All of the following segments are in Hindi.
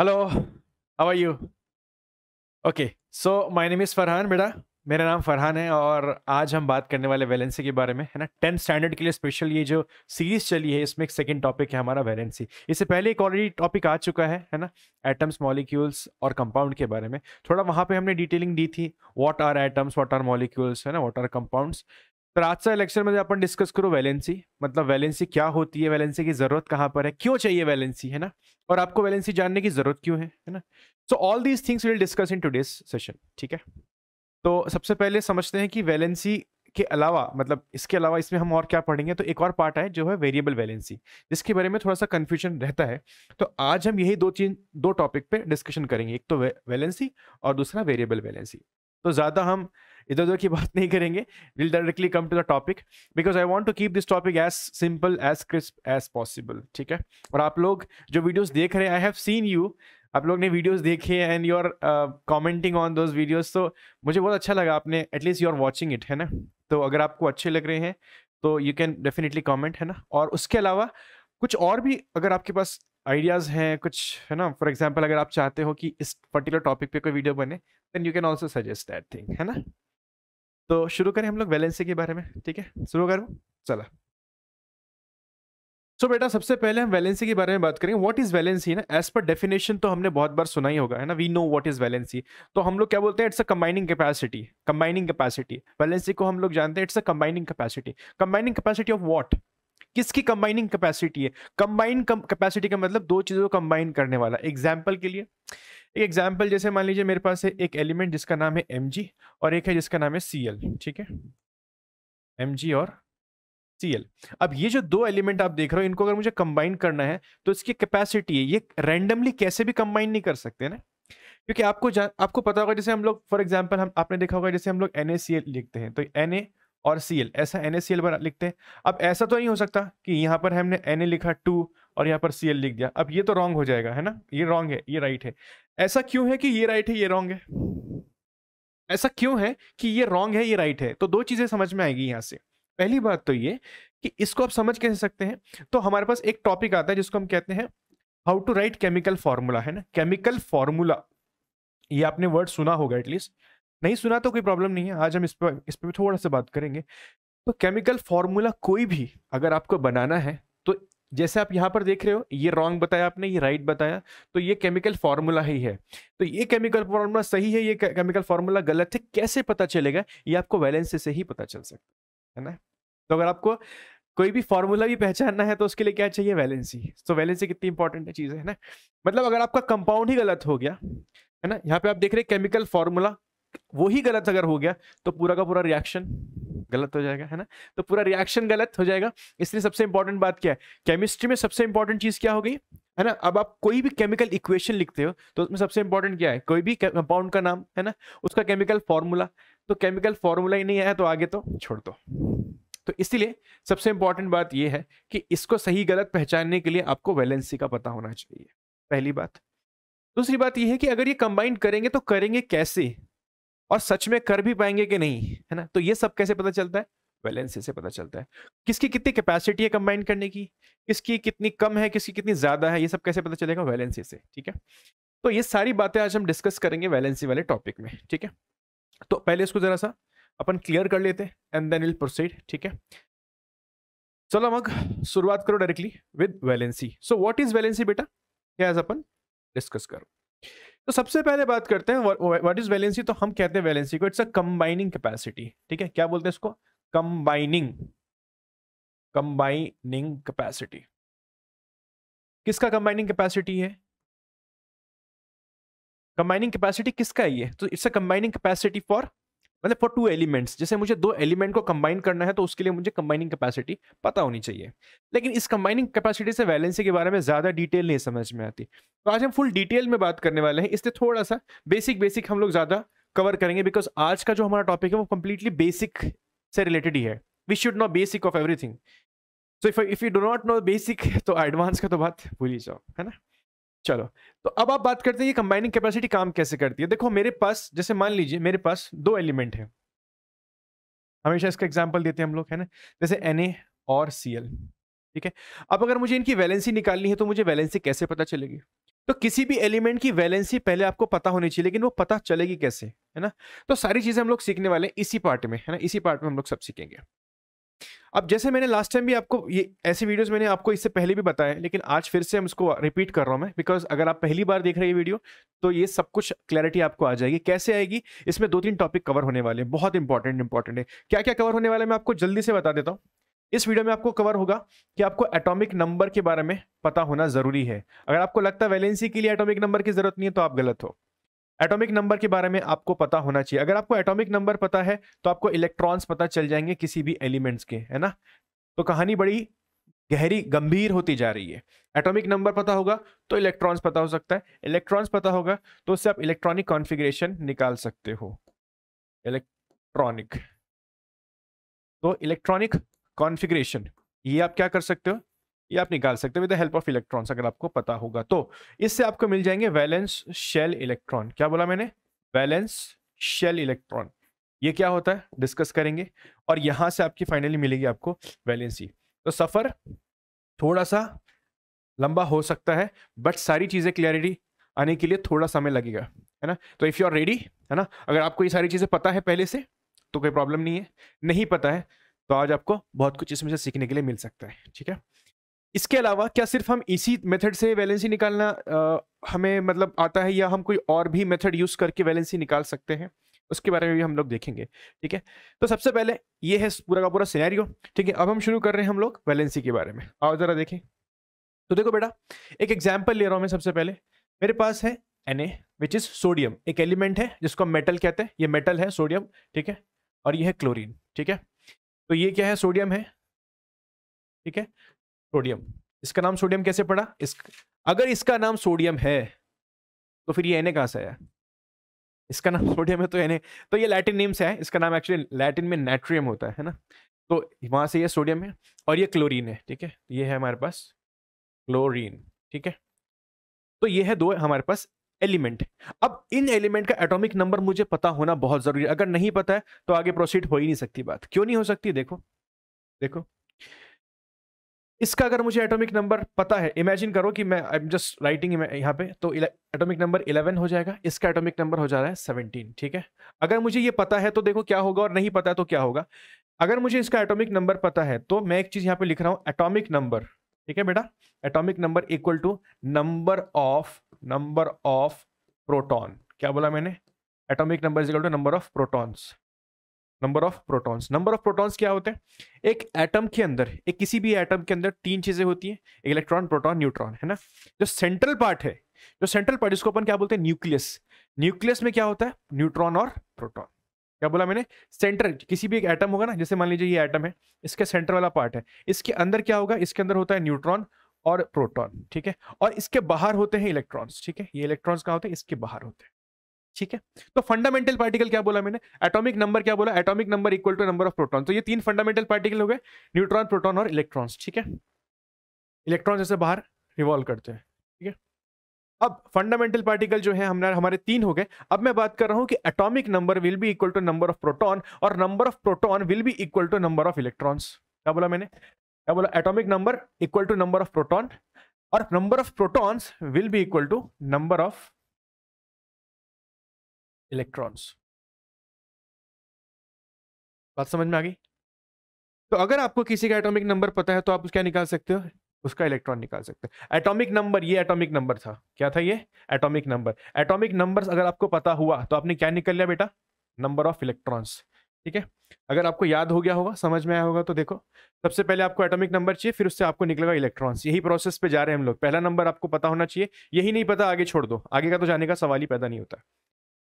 Hello how are you okay so my name is Farhan बेटा मेरा नाम फरहान है और आज हम बात करने वाले वैलेंसी के बारे में है ना टेंथ स्टैंडर्ड के लिए स्पेशल ये जो सीरीज चली है इसमें एक सेकंड टॉपिक है हमारा वैलेंसी इससे पहले एक ऑलरेडी टॉपिक आ चुका है है ना एटम्स मॉलिक्यूल्स और कंपाउंड के बारे में थोड़ा वहाँ पर हमने डिटेलिंग दी थी what are atoms what are molecules है ना वॉट आर कंपाउंड्स तो आज का लेक्चर में अपन डिस्कस करो वैलेंसी मतलब वैलेंसी क्या होती है वैलेंसी की जरूरत कहाँ पर है क्यों चाहिए वैलेंसी है ना और आपको वैलेंसी जानने की जरूरत क्यों है है ना so all these things will discuss in today's session ठीक है तो सबसे पहले समझते हैं कि वैलेंसी के अलावा मतलब इसके अलावा इसमें हम और क्या पढ़ेंगे तो एक और पार्ट है जो है वेरिएबल वैलेंसी जिसके बारे में थोड़ा सा कन्फ्यूजन रहता है तो आज हम यही दो तीन दो टॉपिक पे डिस्कशन करेंगे एक तो वैलेंसी और दूसरा वेरिएबल वैलेंसी तो ज़्यादा हम इधर उधर की बात नहीं करेंगे will directly come to the topic because I want to keep this topic as simple as crisp as possible ठीक है और आप लोग जो वीडियोज देख रहे हैं आई हैव सीन यू आप लोग ने वीडियोज देखे and you are commenting on those videos तो मुझे बहुत अच्छा लगा आपने at least you are watching it है ना तो अगर आपको अच्छे लग रहे हैं तो यू कैन डेफिनेटली कॉमेंट है ना और उसके अलावा कुछ और भी अगर आपके पास आइडियाज़ हैं कुछ है ना फॉर एग्जाम्पल अगर आप चाहते हो कि इस पर्टिकुलर टॉपिक पे कोई वीडियो बने then you can also suggest that thing है ना तो शुरू करें हम लोग वैलेंसी के बारे में ठीक है शुरू करो चला सो so बेटा सबसे पहले हम वैलेंसी के बारे में बात करेंगे व्हाट इज वैलेंसी ना एज पर डेफिनेशन तो हमने बहुत बार सुना ही होगा है ना we know what is valency तो हम लोग क्या बोलते हैं it's a combining capacity combining capacity valency को हम लोग जानते हैं it's a combining capacity combining capacity of what किसकी कंबाइनिंग कैपेसिटी है कंबाइन कैपेसिटी का मतलब दो चीज़ों को कंबाइन करने वाला एग्जाम्पल के लिए एक एग्जाम्पल जैसे मान लीजिए मेरे पास है एक एलिमेंट जिसका नाम है एम और एक है जिसका नाम है सी ठीक है एम और सी अब ये जो दो एलिमेंट आप देख रहे हो इनको अगर मुझे कंबाइन करना है तो इसकी कैपेसिटी है ये रैंडमली कैसे भी कंबाइन नहीं कर सकते ना क्योंकि आपको आपको पता होगा जैसे हम लोग फॉर एग्जाम्पल हम आपने देखा होगा जैसे हम लोग एन लिखते हैं तो एन और सी ऐसा एन लिखते हैं अब ऐसा तो नहीं हो सकता कि यहाँ पर हमने एन लिखा टू और यहाँ पर सी लिख दिया अब ये तो रॉन्ग हो जाएगा है ना ये रॉन्ग है ये राइट है ऐसा क्यों है कि ये राइट है ये रॉन्ग है ऐसा क्यों है कि ये रॉन्ग है ये राइट है तो दो चीज़ें समझ में आएगी यहाँ से पहली बात तो ये कि इसको आप समझ कैसे सकते हैं तो हमारे पास एक टॉपिक आता है जिसको हम कहते हैं how to write chemical formula है ना केमिकल फॉर्मूला ये आपने वर्ड सुना होगा एटलीस्ट नहीं सुना तो कोई प्रॉब्लम नहीं है आज हम इस पर इस पर थोड़ा सा बात करेंगे तो केमिकल फॉर्मूला कोई भी अगर आपको बनाना है जैसे आप यहाँ पर देख रहे हो ये रॉन्ग बताया आपने ये राइट बताया तो ये केमिकल फार्मूला ही है तो ये केमिकल फार्मूला सही है ये केमिकल फार्मूला गलत है कैसे पता चलेगा ये आपको वैलेंस से ही पता चल सकता है ना तो अगर आपको कोई भी फॉर्मूला भी पहचानना है तो उसके लिए क्या चाहिए वैलेंसी तो वैलेंसी कितनी इंपॉर्टेंट चीज़ है ना मतलब अगर आपका कंपाउंड ही गलत हो गया है ना यहाँ पे आप देख रहे हैं केमिकल फार्मूला वो ही गलत अगर हो गया तो पूरा का पूरा रिएक्शन गलत हो जाएगा है ना तो पूरा रिएक्शन गलत हो जाएगा इसलिए सबसे इंपॉर्टेंट बात क्या है केमिस्ट्री में सबसे इंपॉर्टेंट चीज क्या हो गई है ना अब आप कोई भी केमिकल इक्वेशन लिखते हो तो उसमें सबसे इंपॉर्टेंट क्या है कोई भी कंपाउंड का नाम है ना उसका केमिकल फॉर्मूला तो केमिकल फॉर्मूला ही नहीं आया तो आगे तो छोड़ दो तो इसीलिए सबसे इंपॉर्टेंट बात यह है कि इसको सही गलत पहचानने के लिए आपको वैलेंसी का पता होना चाहिए पहली बात दूसरी बात यह है कि अगर ये कंबाइंड करेंगे तो करेंगे कैसे और सच में कर भी पाएंगे कि नहीं है ना तो ये सब कैसे पता चलता है बैलेंस से पता चलता है किसकी कितनी कैपेसिटी है कंबाइन करने की किसकी कितनी कम है किसकी कितनी ज़्यादा है ये सब कैसे पता चलेगा वैलेंसी से ठीक है तो ये सारी बातें आज हम डिस्कस करेंगे वैलेंसी वाले टॉपिक में ठीक है तो पहले इसको ज़रा सा अपन क्लियर कर लेते हैं एंड देन विल प्रोसीड ठीक है चलो मग शुरुआत करो directly with valency so what is valency बेटा ये आज अपन डिस्कस करो तो सबसे पहले बात करते हैं व्हाट इज वैलेंसी तो हम कहते हैं वैलेंसी को इट्स अ कंबाइनिंग कैपेसिटी ठीक है क्या बोलते हैं इसको कंबाइनिंग कंबाइनिंग कैपेसिटी किसका कंबाइनिंग कैपेसिटी है कंबाइनिंग कैपेसिटी किसका है ये तो it's a combining capacity for मतलब फॉर टू एलिमेंट्स जैसे मुझे दो एलिमेंट को कंबाइन करना है तो उसके लिए मुझे कंबाइनिंग कैपेसिटी पता होनी चाहिए लेकिन इस कंबाइनिंग कैपेसिटी से वैलेंसी के बारे में ज़्यादा डिटेल नहीं समझ में आती तो आज हम फुल डिटेल में बात करने वाले हैं इससे थोड़ा सा बेसिक बेसिक हम लोग ज़्यादा कवर करेंगे बिकॉज आज का जो हमारा टॉपिक है वो कम्प्लीटली बेसिक से रिलेटेड ही है we should know basic of everything so if if you do not know basic तो एडवांस का तो बात भूल ही जाओ है ना चलो तो अब आप बात करते हैं ये कंबाइनिंग कैपेसिटी काम कैसे करती है देखो मेरे पास जैसे मान लीजिए मेरे पास दो एलिमेंट है हमेशा इसका एग्जाम्पल देते हैं हम लोग है ना जैसे एन और सी ठीक है अब अगर मुझे इनकी वैलेंसी निकालनी है तो मुझे वैलेंसी कैसे पता चलेगी तो किसी भी एलिमेंट की वैलेंसी पहले आपको पता होनी चाहिए लेकिन वो पता चलेगी कैसे है ना तो सारी चीज़ें हम लोग सीखने वाले हैं इसी पार्ट में है ना इसी पार्ट में हम लोग सब सीखेंगे अब जैसे मैंने लास्ट टाइम भी आपको ये ऐसी वीडियोस मैंने आपको इससे पहले भी बताया लेकिन आज फिर से हम इसको रिपीट कर रहा हूँ मैं बिकॉज अगर आप पहली बार देख रहे हैं वीडियो तो ये सब कुछ क्लैरिटी आपको आ जाएगी कैसे आएगी इसमें दो तीन टॉपिक कवर होने वाले हैं बहुत इंपॉर्टेंट इंपॉर्टेंट है क्या क्या कवर होने वाला है मैं आपको जल्दी से बता देता हूँ इस वीडियो में आपको कवर होगा कि आपको एटॉमिक नंबर के बारे में पता होना जरूरी है अगर आपको लगता है वैलेंसी के लिए एटॉमिक नंबर की जरूरत नहीं है तो आप गलत हो एटॉमिक नंबर के बारे में आपको पता होना चाहिए अगर आपको एटॉमिक नंबर पता है तो आपको इलेक्ट्रॉन्स पता चल जाएंगे किसी भी एलिमेंट्स के है ना तो कहानी बड़ी गहरी गंभीर होती जा रही है एटॉमिक नंबर पता होगा तो इलेक्ट्रॉन्स पता हो सकता है इलेक्ट्रॉन्स पता होगा तो उससे आप इलेक्ट्रॉनिक कॉन्फ़िगरेशन निकाल सकते हो इलेक्ट्रॉनिक तो इलेक्ट्रॉनिक कॉन्फ़िगरेशन ये आप क्या कर सकते हो ये आप निकाल सकते हो with the help of electrons अगर आपको पता होगा तो इससे आपको मिल जाएंगे वैलेंस शेल इलेक्ट्रॉन क्या बोला मैंने वैलेंस शेल इलेक्ट्रॉन ये क्या होता है डिस्कस करेंगे और यहां से आपकी फाइनली मिलेगी आपको वैलेंसी तो सफ़र थोड़ा सा लंबा हो सकता है बट सारी चीज़ें क्लियरिटी आने के लिए थोड़ा समय लगेगा है ना तो इफ़ यू आर रेडी है ना अगर आपको ये सारी चीज़ें पता है पहले से तो कोई प्रॉब्लम नहीं है नहीं पता है तो आज आपको बहुत कुछ इसमें से सीखने के लिए मिल सकता है ठीक है इसके अलावा क्या सिर्फ हम इसी मेथड से वैलेंसी निकालना आ, हमें मतलब आता है या हम कोई और भी मेथड यूज़ करके वैलेंसी निकाल सकते हैं उसके बारे में भी हम लोग देखेंगे ठीक है तो सबसे पहले ये है पूरा का पूरा सिनेरियो ठीक है अब हम शुरू कर रहे हैं हम लोग वैलेंसी के बारे में आओ ज़रा देखें तो देखो बेटा एक एग्जाम्पल ले रहा हूँ मैं सबसे पहले मेरे पास है N A which is sodium एक एलिमेंट है जिसको हम मेटल कहते हैं ये मेटल है सोडियम ठीक है और ये है क्लोरीन ठीक है तो ये क्या है सोडियम है ठीक है सोडियम इसका नाम सोडियम कैसे पड़ा इस अगर इसका नाम सोडियम है तो फिर ये एने कहाँ से आया इसका नाम सोडियम है तो एने तो ये लैटिन नेम से है इसका नाम एक्चुअली लैटिन में नेट्रियम होता है है ना तो वहाँ से ये सोडियम है और ये क्लोरीन है ठीक है ये है हमारे पास क्लोरीन ठीक है तो ये है दो हमारे पास एलिमेंट अब इन एलिमेंट का एटॉमिक नंबर मुझे पता होना बहुत जरूरी है अगर नहीं पता है तो आगे प्रोसीड हो ही नहीं सकती बात क्यों नहीं हो सकती देखो देखो इसका अगर मुझे एटॉमिक नंबर पता है इमेजिन करो कि मैं आई एम जस्ट राइटिंग यहाँ पे तो एटॉमिक नंबर 11 हो जाएगा इसका एटॉमिक नंबर हो जा रहा है 17 ठीक है अगर मुझे ये पता है तो देखो क्या होगा और नहीं पता है तो क्या होगा अगर मुझे इसका एटॉमिक नंबर पता है तो मैं एक चीज़ यहाँ पे लिख रहा हूँ एटोमिक नंबर ठीक है बेटा atomic number equal to number of number of proton क्या बोला मैंने atomic number equal to number of protons number of protons number of protons क्या होते हैं एक एटम के अंदर एक किसी भी एटम के अंदर तीन चीजें होती हैं इलेक्ट्रॉन प्रोटॉन न्यूट्रॉन है ना जो सेंट्रल पार्ट है जो सेंट्रल पार्ट इसको अपन क्या बोलते हैं न्यूक्लियस न्यूक्लियस में क्या होता है न्यूट्रॉन और प्रोटॉन क्या बोला मैंने सेंटर किसी भी एक एटम होगा ना जैसे मान लीजिए ये एटम है इसका सेंटर वाला पार्ट है इसके अंदर क्या होगा इसके अंदर होता है न्यूट्रॉन और प्रोटॉन ठीक है और इसके बाहर होते हैं इलेक्ट्रॉन्स ठीक है ये इलेक्ट्रॉन्स कहाँ होते हैं इसके बाहर होते हैं ठीक है तो फंडामेंटल पार्टिकल क्या बोला मैंने एटॉमिक नंबर क्या बोला atomic number equal to number of proton तो ये तीन फंडामेंटल पार्टिकल हो गए न्यूट्रॉन प्रोटॉन और इलेक्ट्रॉन्स ठीक है इलेक्ट्रॉन जैसे बाहर रिवॉल्व करते हैं ठीक है अब फंडामेंटल पार्टिकल जो है हमारे हमारे तीन हो गए अब मैं बात कर रहा हूं कि atomic number will be equal to number of proton और number of proton will be equal to number of electrons क्या बोला मैंने क्या बोला atomic number equal to number of proton और number of protons will be equal to number of electrons बात समझ में आ गई तो अगर आपको किसी का एटॉमिक नंबर पता है तो आप क्या निकाल सकते हो उसका इलेक्ट्रॉन निकाल सकते हो एटॉमिक नंबर ये एटॉमिक नंबर था क्या था ये एटॉमिक नंबर एटॉमिक नंबर्स अगर आपको पता हुआ तो आपने क्या निकल लिया बेटा नंबर ऑफ इलेक्ट्रॉन्स ठीक है अगर आपको याद हो गया होगा समझ में आया होगा तो देखो सबसे पहले आपको एटॉमिक नंबर चाहिए फिर उससे आपको निकलेगा इलेक्ट्रॉन्स यही प्रोसेस पे जा रहे हैं हम लोग पहला नंबर आपको पता होना चाहिए यही नहीं पता आगे छोड़ दो आगे का तो जाने का सवाल ही पैदा नहीं होता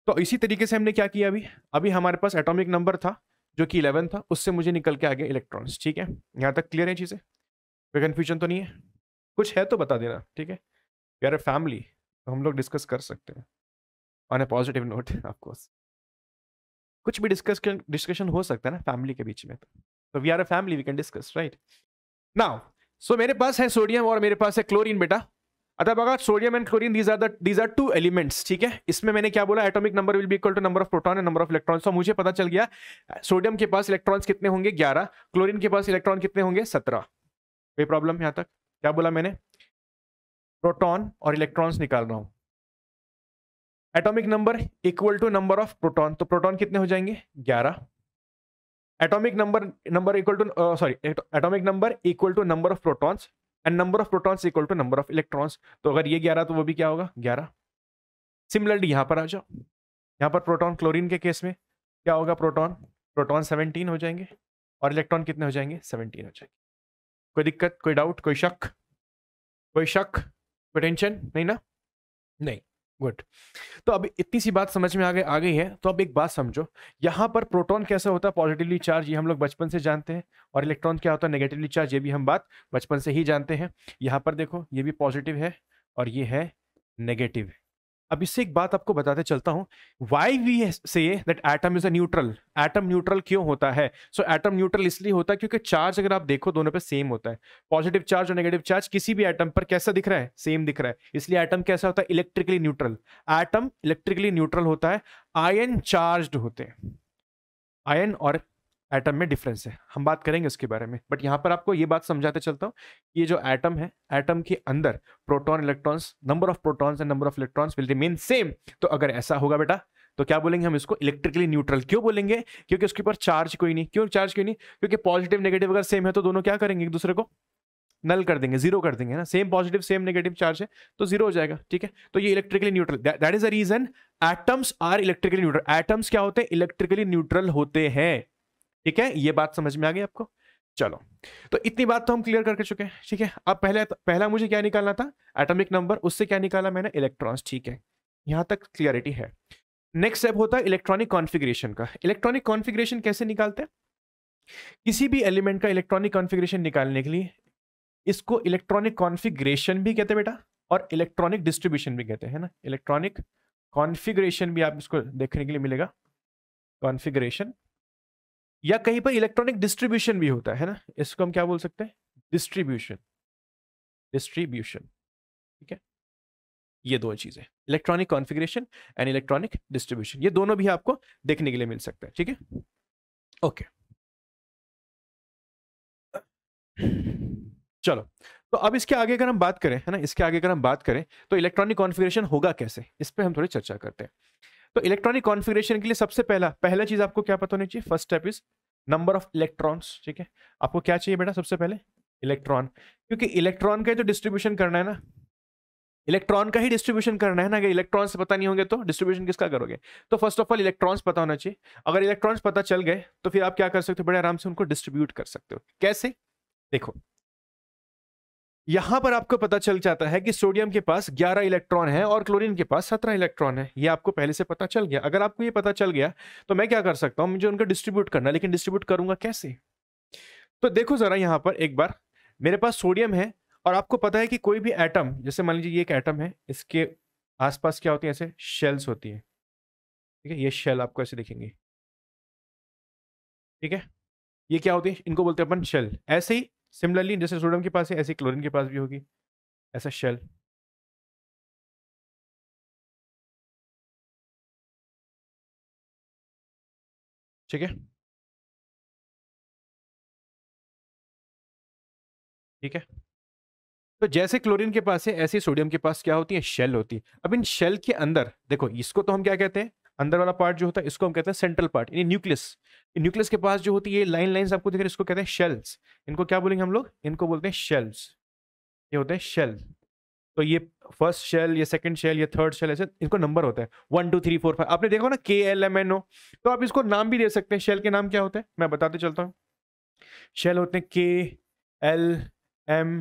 तो इसी तरीके से हमने क्या किया अभी अभी हमारे पास एटॉमिक नंबर था जो कि इलेवन था उससे मुझे निकल के आ गया इलेक्ट्रॉन्स ठीक है यहाँ तक क्लियर है चीज़ें कोई कन्फ्यूजन तो नहीं है कुछ है तो बता देना ठीक है वी आर ए फैमिली तो हम लोग डिस्कस कर सकते हैं on a positive note of course कुछ भी डिस्कस डिस्कशन हो सकता है ना फैमिली के बीच में तो we are a family we can discuss right now so मेरे पास है सोडियम और मेरे पास है क्लोरीन बेटा अतः बगा sodium and chlorine these are these are two elements ठीक है इसमें मैंने क्या बोला atomic number will be equal to number of proton and number of electrons तो मुझे पता चल गया सोडियम के पास इलेक्ट्रॉन्स कितने होंगे ग्यारह क्लोरीन के पास इलेक्ट्रॉन कितने होंगे सत्रह कोई प्रॉब्लम यहाँ तक क्या बोला मैंने प्रोटॉन और इलेक्ट्रॉन्स निकाल रहा हूँ atomic number equal to number of proton तो प्रोटॉन कितने हो जाएंगे ग्यारह atomic number number equal to sorry atomic number equal to number of protons and number of protons equal to number of electrons तो अगर ये ग्यारह तो वो भी क्या होगा ग्यारह सिमिलरली यहाँ पर आ जाओ यहाँ पर प्रोटॉन क्लोरीन के केस में क्या होगा प्रोटॉन प्रोटॉन सेवनटीन हो जाएंगे और इलेक्ट्रॉन कितने हो जाएंगे सेवनटीन हो जाएंगे कोई दिक्कत कोई डाउट कोई शक कोई शक कोई टेंशन नहीं ना नहीं गुड तो अब इतनी सी बात समझ में आ गई आ गई है तो अब एक बात समझो यहाँ पर प्रोटॉन कैसा होता है पॉजिटिवली चार्ज ये हम लोग बचपन से जानते हैं और इलेक्ट्रॉन क्या होता है नेगेटिवली चार्ज ये भी हम बात बचपन से ही जानते हैं यहाँ पर देखो ये भी पॉजिटिव है और ये है नेगेटिव अब इससे एक बात आपको बताते चलता हूँ why we say that atom is a neutral atom neutral क्यों होता है सो एटम न्यूट्रल इसलिए होता है क्योंकि चार्ज अगर आप देखो दोनों पे सेम होता है पॉजिटिव चार्ज और नेगेटिव चार्ज किसी भी एटम पर कैसा दिख रहा है सेम दिख रहा है इसलिए एटम कैसा होता है electrically neutral atom electrically neutral होता है आयन चार्ज होते हैं आयन और एटम में डिफरेंस है हम बात करेंगे उसके बारे में बट यहाँ पर आपको ये बात समझाते चलता हूँ ये जो एटम है एटम के अंदर proton electrons number of protons and number of electrons will remain same तो अगर ऐसा होगा बेटा तो क्या बोलेंगे हम इसको इलेक्ट्रिकली न्यूट्रल क्यों बोलेंगे क्योंकि उसके ऊपर चार्ज कोई नहीं क्यों चार्ज क्यों नहीं क्योंकि पॉजिटिव नेगेटिव अगर सेम है तो दोनों क्या करेंगे एक दूसरे को नल कर देंगे जीरो कर देंगे ना same positive same negative charge है तो जीरो हो जाएगा ठीक है तो ये electrically neutral that is a reason atoms are electrically neutral atoms क्या होते हैं इलेक्ट्रिकली न्यूट्रल होते हैं ठीक है ये बात समझ में आ गई आपको चलो तो इतनी बात तो हम क्लियर करके चुके हैं ठीक है अब पहले तो, पहला मुझे क्या निकालना था एटॉमिक नंबर उससे क्या निकाला मैंने इलेक्ट्रॉन्स ठीक है यहाँ तक क्लियरिटी है नेक्स्ट स्टेप होता है इलेक्ट्रॉनिक कॉन्फिग्रेशन का इलेक्ट्रॉनिक कॉन्फिग्रेशन कैसे निकालते हैं किसी भी एलिमेंट का इलेक्ट्रॉनिक कॉन्फिग्रेशन निकालने के लिए इसको इलेक्ट्रॉनिक कॉन्फिग्रेशन भी कहते हैं बेटा और इलेक्ट्रॉनिक डिस्ट्रीब्यूशन भी कहते हैं ना इलेक्ट्रॉनिक कॉन्फिग्रेशन भी आप इसको देखने के लिए मिलेगा कॉन्फिग्रेशन या कहीं पर इलेक्ट्रॉनिक डिस्ट्रीब्यूशन भी होता है ना इसको हम क्या बोल सकते हैं डिस्ट्रीब्यूशन डिस्ट्रीब्यूशन ठीक है ये दो चीजें electronic configuration and electronic distribution ये दोनों भी आपको देखने के लिए मिल सकता है ठीक है ओके चलो तो अब इसके आगे अगर हम बात करें है ना इसके आगे अगर हम बात करें तो इलेक्ट्रॉनिक कॉन्फिग्रेशन होगा कैसे इस पर हम थोड़ी चर्चा करते हैं तो इलेक्ट्रॉनिक कॉन्फिग्रेशन के लिए सबसे पहला पहला चीज आपको क्या पता होनी चाहिए first step is number of electrons ठीक है आपको क्या चाहिए बेटा सबसे पहले इलेक्ट्रॉन क्योंकि इलेक्ट्रॉन का ही तो डिस्ट्रीब्यूशन करना है ना इलेक्ट्रॉन का ही डिस्ट्रीब्यूशन करना है ना अगर इलेक्ट्रॉन्स पता नहीं होंगे तो डिस्ट्रीब्यूशन किसका करोगे तो फर्स्ट ऑफ ऑल इलेक्ट्रॉन्स पता होना चाहिए अगर इलेक्ट्रॉन्स पता चल गए तो फिर आप क्या कर सकते हो बड़े आराम से उनको डिस्ट्रीब्यूट कर सकते हो कैसे देखो यहां पर आपको पता चल जाता है कि सोडियम के पास 11 इलेक्ट्रॉन है और क्लोरीन के पास 17 इलेक्ट्रॉन है ये आपको पहले से पता चल गया अगर आपको ये पता चल गया तो मैं क्या कर सकता हूं मुझे उनका डिस्ट्रीब्यूट करना लेकिन डिस्ट्रीब्यूट करूंगा कैसे तो देखो जरा यहां पर एक बार मेरे पास सोडियम है और आपको पता है कि कोई भी एटम जैसे मान लीजिए ये एक एटम है इसके आसपास क्या होती है ऐसे शेल्स होती है ठीक है ये शेल आपको ऐसे दिखेंगे ठीक है ये क्या होती है इनको बोलते हैं अपन शेल ऐसे ही सिमिलरली जैसे सोडियम के पास है ऐसे क्लोरीन के पास भी होगी ऐसा शेल ठीक है ठीक है तो जैसे क्लोरीन के पास है ऐसे सोडियम के पास क्या होती है शेल होती है अब इन शेल के अंदर देखो इसको तो हम क्या कहते हैं अंदर वाला पार्ट जो होता है इसको हम कहते हैं सेंट्रल पार्ट यानी न्यूक्लियस न्यूक्लियस के पास जो होती है लाइन लाइन आपको दिख रहे हैं इसको कहते हैं शेल्स इनको क्या बोलेंगे हम लोग इनको बोलते हैं शेल्स ये होते हैं शेल तो ये फर्स्ट शेल ये सेकंड शेल ये थर्ड शेल ऐसे इनको नंबर होता है one two three four five आपने देखा ना के एल एम एन ओ तो आप इसको नाम भी दे सकते हैं शेल के नाम क्या होते हैं मैं बताते चलता हूँ शेल होते हैं K L M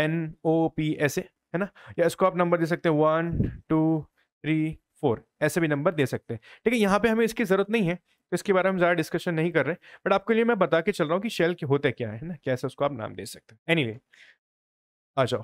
N O P ऐसे है ना या इसको आप नंबर दे सकते हैं वन टू थ्री फोर ऐसे भी नंबर दे सकते हैं ठीक है यहाँ पे हमें इसकी ज़रूरत नहीं है तो इसके बारे में हम ज़्यादा डिस्कशन नहीं कर रहे बट आपके लिए मैं बता के चल रहा हूँ कि शेल के होते क्या है ना कैसे उसको आप नाम दे सकते हैं एनी आ जाओ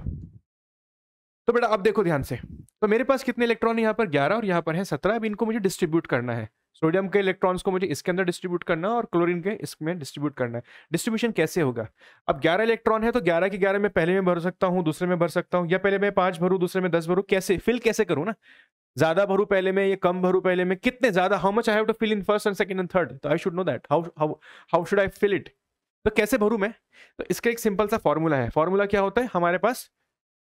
तो बेटा आप देखो ध्यान से तो मेरे पास कितने इलेक्ट्रॉन यहाँ पर ग्यारह और यहाँ पर है सत्रह अब इनको मुझे डिस्ट्रीब्यूट करना है सोडियम के इलेक्ट्रॉन्स को मुझे इसके अंदर डिस्ट्रीब्यूट करना है और क्लोरीन के इसमें डिस्ट्रीब्यूट करना है डिस्ट्रीब्यूशन कैसे होगा अब 11 इलेक्ट्रॉन है तो 11 के 11 में पहले में भर सकता हूँ दूसरे में भर सकता हूँ या पहले मैं पाँच भरूँ दूसरे में दस भरूँ कैसे फिल कैसे करूँ ना ज्यादा भरू पहले में या कम भरू पहले में कितने ज्यादा how much I have to fill in first and second and third तो I should know that how how how should I fill it तो कैसे भरू मैं तो इसका एक सिंपल सा फॉर्मूला है फॉर्मूला क्या होता है हमारे पास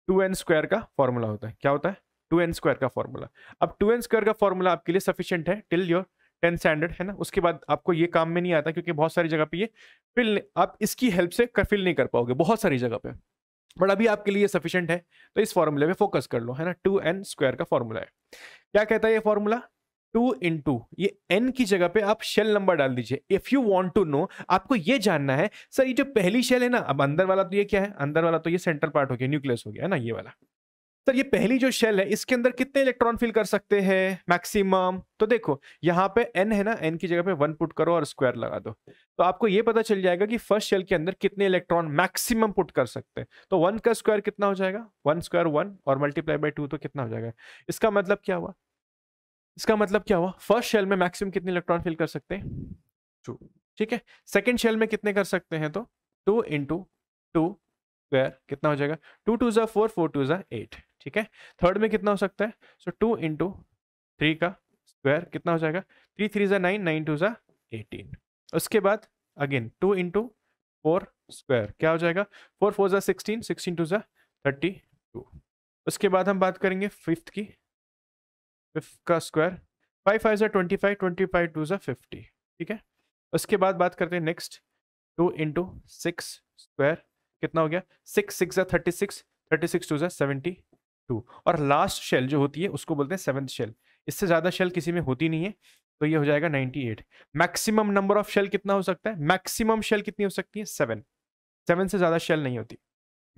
टू एन स्क्वायर का फॉर्मूला होता है क्या होता है टू एन स्क्वायर का फॉर्मूला अब टू एन स्क्वायर का फॉर्मूला आपके लिए सफिशियंट है टिल योर टेंथ स्टैंडर्ड है ना उसके बाद आपको ये काम में नहीं आता क्योंकि बहुत सारी जगह पे ये फिल आप इसकी हेल्प से फिल नहीं कर पाओगे बहुत सारी जगह पे बट अभी आपके लिए सफिशियंट है तो इस फॉर्मूले पे फोकस कर लो है ना टू एन स्क्वायर का फॉर्मूला है क्या कहता है ये फॉर्मूला टू इन टू ये एन की जगह पे आप शेल नंबर डाल दीजिए if you want to know आपको ये जानना है सर ये जो पहली शेल है ना अब अंदर वाला तो ये क्या है अंदर वाला तो ये सेंट्रल पार्ट हो गया न्यूक्लियस हो गया है ना ये वाला सर ये पहली जो शेल है इसके अंदर कितने इलेक्ट्रॉन फिल कर सकते हैं मैक्सिमम तो देखो यहाँ पे एन है ना एन की जगह पे वन पुट करो और स्क्वायर लगा दो तो आपको ये पता चल जाएगा कि फर्स्ट शेल के अंदर कितने इलेक्ट्रॉन मैक्सिमम पुट कर सकते हैं तो वन का स्क्वायर कितना हो जाएगा वन स्क्वायर वन और मल्टीप्लाई बाई टू तो कितना हो जाएगा इसका मतलब क्या हुआ इसका मतलब क्या हुआ फर्स्ट शेल में मैक्सिमम कितने इलेक्ट्रॉन फिल कर सकते हैं टू ठीक है सेकेंड शेल में कितने कर सकते हैं तो टू इंटू टू स्क्वायर कितना हो जाएगा टू टू ज़ा फोर फोर टू ज़ा एट ठीक है थर्ड में कितना हो सकता है सो टू इंटू थ्री का स्क्वायर कितना हो जाएगा थ्री थ्री जै नाइन नाइन टू ज़ा एटीन उसके बाद again two into four square क्या हो जाएगा फोर फोर जै सिक्सटीन सिक्सटीन टू ज़ा थर्टी टू उसके बाद हम बात करेंगे फिफ्थ की फिफ्थ का स्क्वायर फाइव फाइव ज़ा twenty five twenty five two जै फिफ्टी ठीक है उसके बाद बात करते हैं next two into six square कितना हो गया सिक्स सिक्स जै thirty six thirty six two जै सेवेंटी टू और लास्ट शेल जो होती है उसको बोलते हैं सेवन्थ शेल इससे ज़्यादा शेल किसी में होती नहीं है तो ये हो जाएगा 98 मैक्सिमम नंबर ऑफ शेल कितना हो सकता है मैक्सिमम शेल कितनी हो सकती है सेवन सेवन से ज़्यादा शेल नहीं होती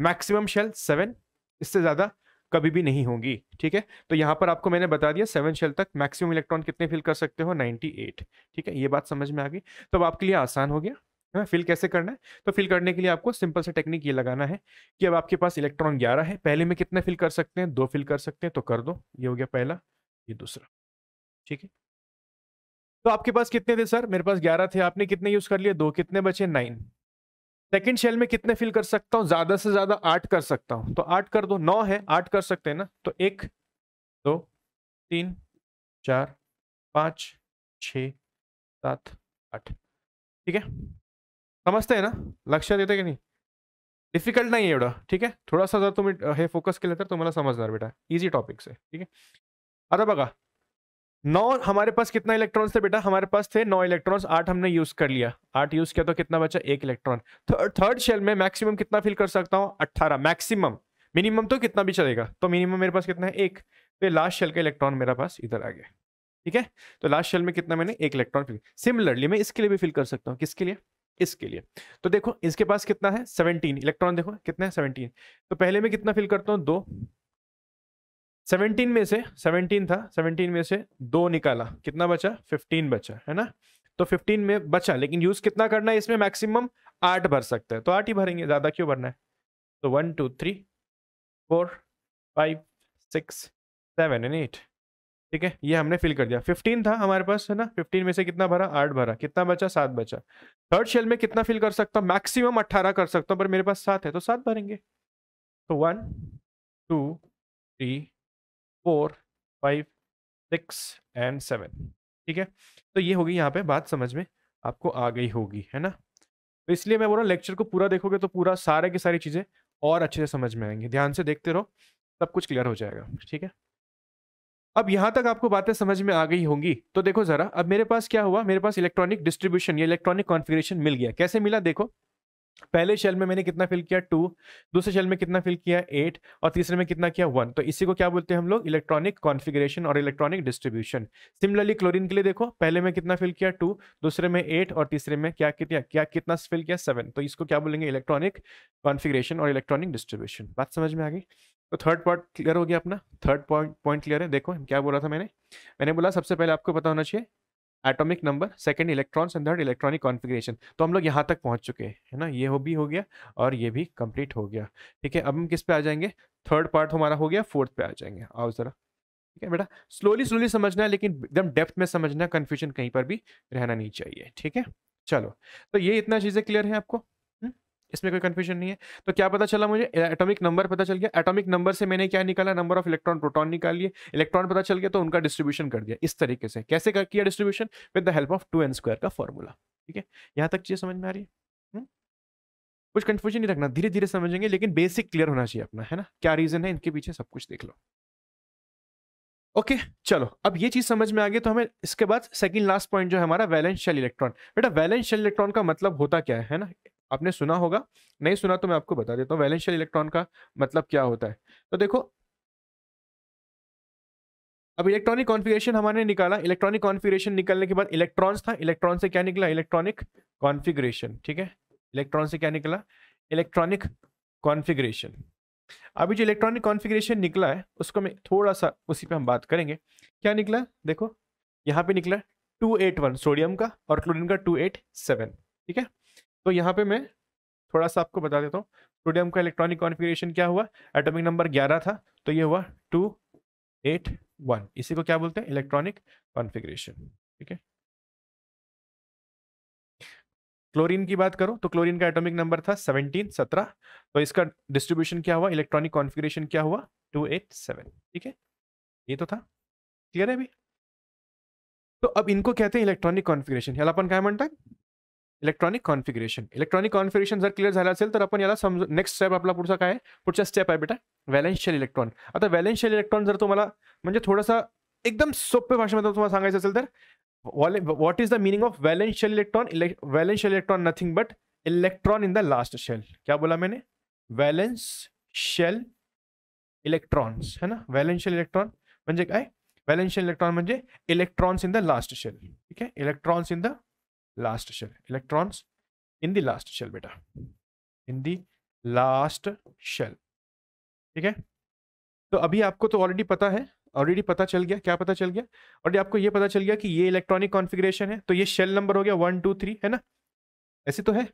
मैक्सिमम शेल सेवन इससे ज़्यादा कभी भी नहीं होगी ठीक है तो यहाँ पर आपको मैंने बता दिया सेवन शेल तक मैक्सिमम इलेक्ट्रॉन कितने फिल कर सकते हो 98 ठीक है ये बात समझ में आ गई तो अब आपके लिए आसान हो गया है ना फिल कैसे करना है तो फिल करने के लिए आपको सिंपल सा टेक्निक ये लगाना है कि अब आपके पास इलेक्ट्रॉन ग्यारह है पहले में कितने फिल कर सकते हैं दो फिल कर सकते हैं तो कर दो ये हो गया पहला ये दूसरा ठीक है तो आपके पास कितने थे सर मेरे पास ग्यारह थे आपने कितने यूज कर लिए दो कितने बचे नाइन सेकेंड शेल में कितने फिल कर सकता हूँ ज्यादा से ज्यादा आठ कर सकता हूँ तो आठ कर दो नौ है आठ कर सकते हैं ना तो एक दो तीन चार पाँच छ सात आठ ठीक है समझते हैं ना लक्ष्य देते कि नहीं डिफिकल्ट नहीं एवढं ठीक आहे सा जर तुम्ही अं, हे फोकस केलं तर तुम्हाला समजणार बेटा इजी टॉपिक्स से ठीक है आता बघा नौ हमारे पास कितना इलेक्ट्रॉन्स थे बेटा हमारे पास थे नौ इलेक्ट्रॉन्स आठ हमने यूज कर लिया आठ यूज किया तो कितना बचा एक इलेक्ट्रॉन थर्ड शेल में मैक्सिमम कितना फिल कर सकता हूँ अट्ठारह मैक्सिमम मिनिमम तो कितना भी चलेगा तो मिनिमम मेरे पास कितना है एक तो लास्ट शेल का इलेक्ट्रॉन मेरा पास इधर आ गया ठीक है तो लास्ट शेल में कितना मैंने एक इलेक्ट्रॉन फिल सिमिलरली मैं इसके लिए भी फिल कर सकता हूँ किसके लिए इसके लिए तो देखो इसके पास कितना है सेवनटीन इलेक्ट्रॉन देखो कितना है सेवनटीन तो पहले में कितना फिल करता हूँ दो सेवनटीन में से सेवनटीन था सेवनटीन में से दो निकाला कितना बचा फिफ्टीन बचा है ना तो फिफ्टीन में बचा लेकिन यूज कितना करना है इसमें मैक्सिमम आठ भर सकते हैं तो आठ ही भरेंगे ज्यादा क्यों भरना है तो one two three four five six seven and eight ठीक है ये हमने फिल कर दिया फिफ्टीन था हमारे पास है ना फिफ्टीन में से कितना भरा आठ भरा कितना बचा सात बचा थर्ड शेल में कितना फिल कर सकता हूँ मैक्सिमम अट्ठारह कर सकता हूँ पर मेरे पास सात है तो सात भरेंगे तो one two three four five six and seven ठीक है तो ये होगी यहाँ पे बात समझ में आपको आ गई होगी है ना तो इसलिए मैं बोल रहा हूँ लेक्चर को पूरा देखोगे तो पूरा सारे की सारी चीज़ें और अच्छे से समझ में आएंगी ध्यान से देखते रहो सब कुछ क्लियर हो जाएगा ठीक है अब यहां तक आपको बातें समझ में आ गई होंगी तो देखो ज़रा अब मेरे पास क्या हुआ मेरे पास इलेक्ट्रॉनिक डिस्ट्रीब्यूशन या इलेक्ट्रॉनिक कॉन्फ़िगरेशन मिल गया कैसे मिला देखो पहले शेल में मैंने कितना फिल किया टू दूसरे शेल में कितना फिल किया एट और तीसरे में कितना किया वन तो इसी को क्या बोलते हैं हम लोग इलेक्ट्रॉनिक कॉन्फ़िगरेशन और इलेक्ट्रॉनिक डिस्ट्रीब्यूशन सिमिलरली क्लोरीन के लिए देखो पहले में कितना फिल किया टू दूसरे में एट और तीसरे में क्या कितना क्या कितना फिल किया सेवन तो इसको क्या बोलेंगे इलेक्ट्रॉनिक कॉन्फ़िगरेशन और इलेक्ट्रॉनिक डिस्ट्रीब्यूशन बात समझ में आ गई तो थर्ड पॉइंट क्लियर हो गया अपना थर्ड पॉइंट पॉइंट क्लियर है देखो क्या बोला था मैंने मैंने बोला सबसे पहले आपको पता होना चाहिए atomic number second electrons and third electronic configuration तो हम लोग यहाँ तक पहुँच चुके हैं है ना ये हो भी हो गया और ये भी कंप्लीट हो गया ठीक है अब हम किस पे आ जाएंगे थर्ड पार्ट हमारा हो गया फोर्थ पे आ जाएंगे आओ ज़रा ठीक है बेटा स्लोली स्लोली समझना है लेकिन एकदम डेप्थ में समझना कन्फ्यूजन कहीं पर भी रहना नहीं चाहिए ठीक है चलो तो ये इतना चीज़ें क्लियर है आपको इसमें कोई कन्फ्यूजन नहीं है तो क्या पता चला मुझे एटॉमिक नंबर पता चल गया एटॉमिक नंबर से मैंने क्या निकाला नंबर ऑफ इलेक्ट्रॉन प्रोटॉन निकाल लिए इलेक्ट्रॉन पता चल गया तो उनका डिस्ट्रीब्यूशन कर दिया इस तरीके से कैसे कर किया distribution with the help of two n square का फॉर्मूला ठीक है यहाँ तक चीज़ समझ में आ रही है हम्म? कुछ कन्फ्यूजन नहीं रखना धीरे धीरे समझेंगे लेकिन बेसिक क्लियर होना चाहिए अपना है ना क्या रीजन है इनके पीछे सब कुछ देख लो ओके okay, चलो अब ये चीज समझ में आ गई तो हमें इसके बाद सेकंड लास्ट पॉइंट जो है हमारा वैलेंस शेल इलेक्ट्रॉन बेटा वैलेंस शेल इलेक्ट्रॉन का मतलब होता क्या है ना आपने सुना होगा नहीं सुना तो मैं आपको बता देता हूँ वैलेंशियल इलेक्ट्रॉन का मतलब क्या होता है तो देखो अब इलेक्ट्रॉनिक कॉन्फ़िगरेशन हमारे निकाला इलेक्ट्रॉनिक कॉन्फ़िगरेशन निकलने के बाद इलेक्ट्रॉन्स था इलेक्ट्रॉन से क्या निकला इलेक्ट्रॉनिक कॉन्फ़िगरेशन ठीक है इलेक्ट्रॉन से क्या निकला इलेक्ट्रॉनिक कॉन्फ़िगरेशन अभी जो इलेक्ट्रॉनिक कॉन्फ़िगरेशन निकला है उसको मैं थोड़ा सा उसी पर हम बात करेंगे क्या निकला देखो यहाँ पे निकला टू एट वन सोडियम का और क्लोरिन का टू एट सेवन ठीक है तो यहाँ पे मैं थोड़ा सा आपको बता देता हूँ प्रोडियम का इलेक्ट्रॉनिक कॉन्फिग्रेशन क्या हुआ एटॉमिक नंबर 11 था तो ये हुआ टू एट वन इसी को क्या बोलते हैं इलेक्ट्रॉनिक कॉन्फिग्रेशन ठीक है क्लोरीन की बात करो तो क्लोरीन का एटॉमिक नंबर था 17 17 तो इसका डिस्ट्रीब्यूशन क्या हुआ इलेक्ट्रॉनिक कॉन्फिग्रेशन क्या हुआ सेवन ठीक है ये तो था क्लियर है अभी तो अब इनको कहते हैं इलेक्ट्रॉनिक कॉन्फिग्रेशन अपन क्या है इलेक्ट्रॉनिक कॉन्फिगरेशन इलेक्ट्रॉनिक कॉन्फिगरेशन जर क्लियर झालं असेल तर आपण याला समजू नेक्स्ट स्टेप आपला पुढचा काय पुढचा स्टेप आहे बेटा व्हॅलेन्शियल इलेक्ट्रॉन आता व्हॅलेन्शियल इलेक्ट्रॉन जर तुम्हाला म्हणजे थोडासा एकदम सोप्या भाषेमध्ये तुम्हाला सांगायचं असेल तर what is the meaning of valential electron valential electron nothing but electron in the last shell क्या बोला मैंने वैलेंस शेल इलेक्ट्रॉन्स है ना वैलेंशियल इलेक्ट्रॉन म्हणजे काय वैलेंशियल इलेक्ट्रॉन म्हणजे electrons in the last shell ठीक है electrons in the last shell electrons in the last shell बेटा इन द लास्ट शेल ठीक है तो अभी आपको तो ऑलरेडी पता है ऑलरेडी पता चल गया क्या पता चल गया ऑलरेडी आपको ये पता चल गया कि ये इलेक्ट्रॉनिक कॉन्फ़िगरेशन है तो ये शेल नंबर हो गया वन टू थ्री है ना ऐसे तो है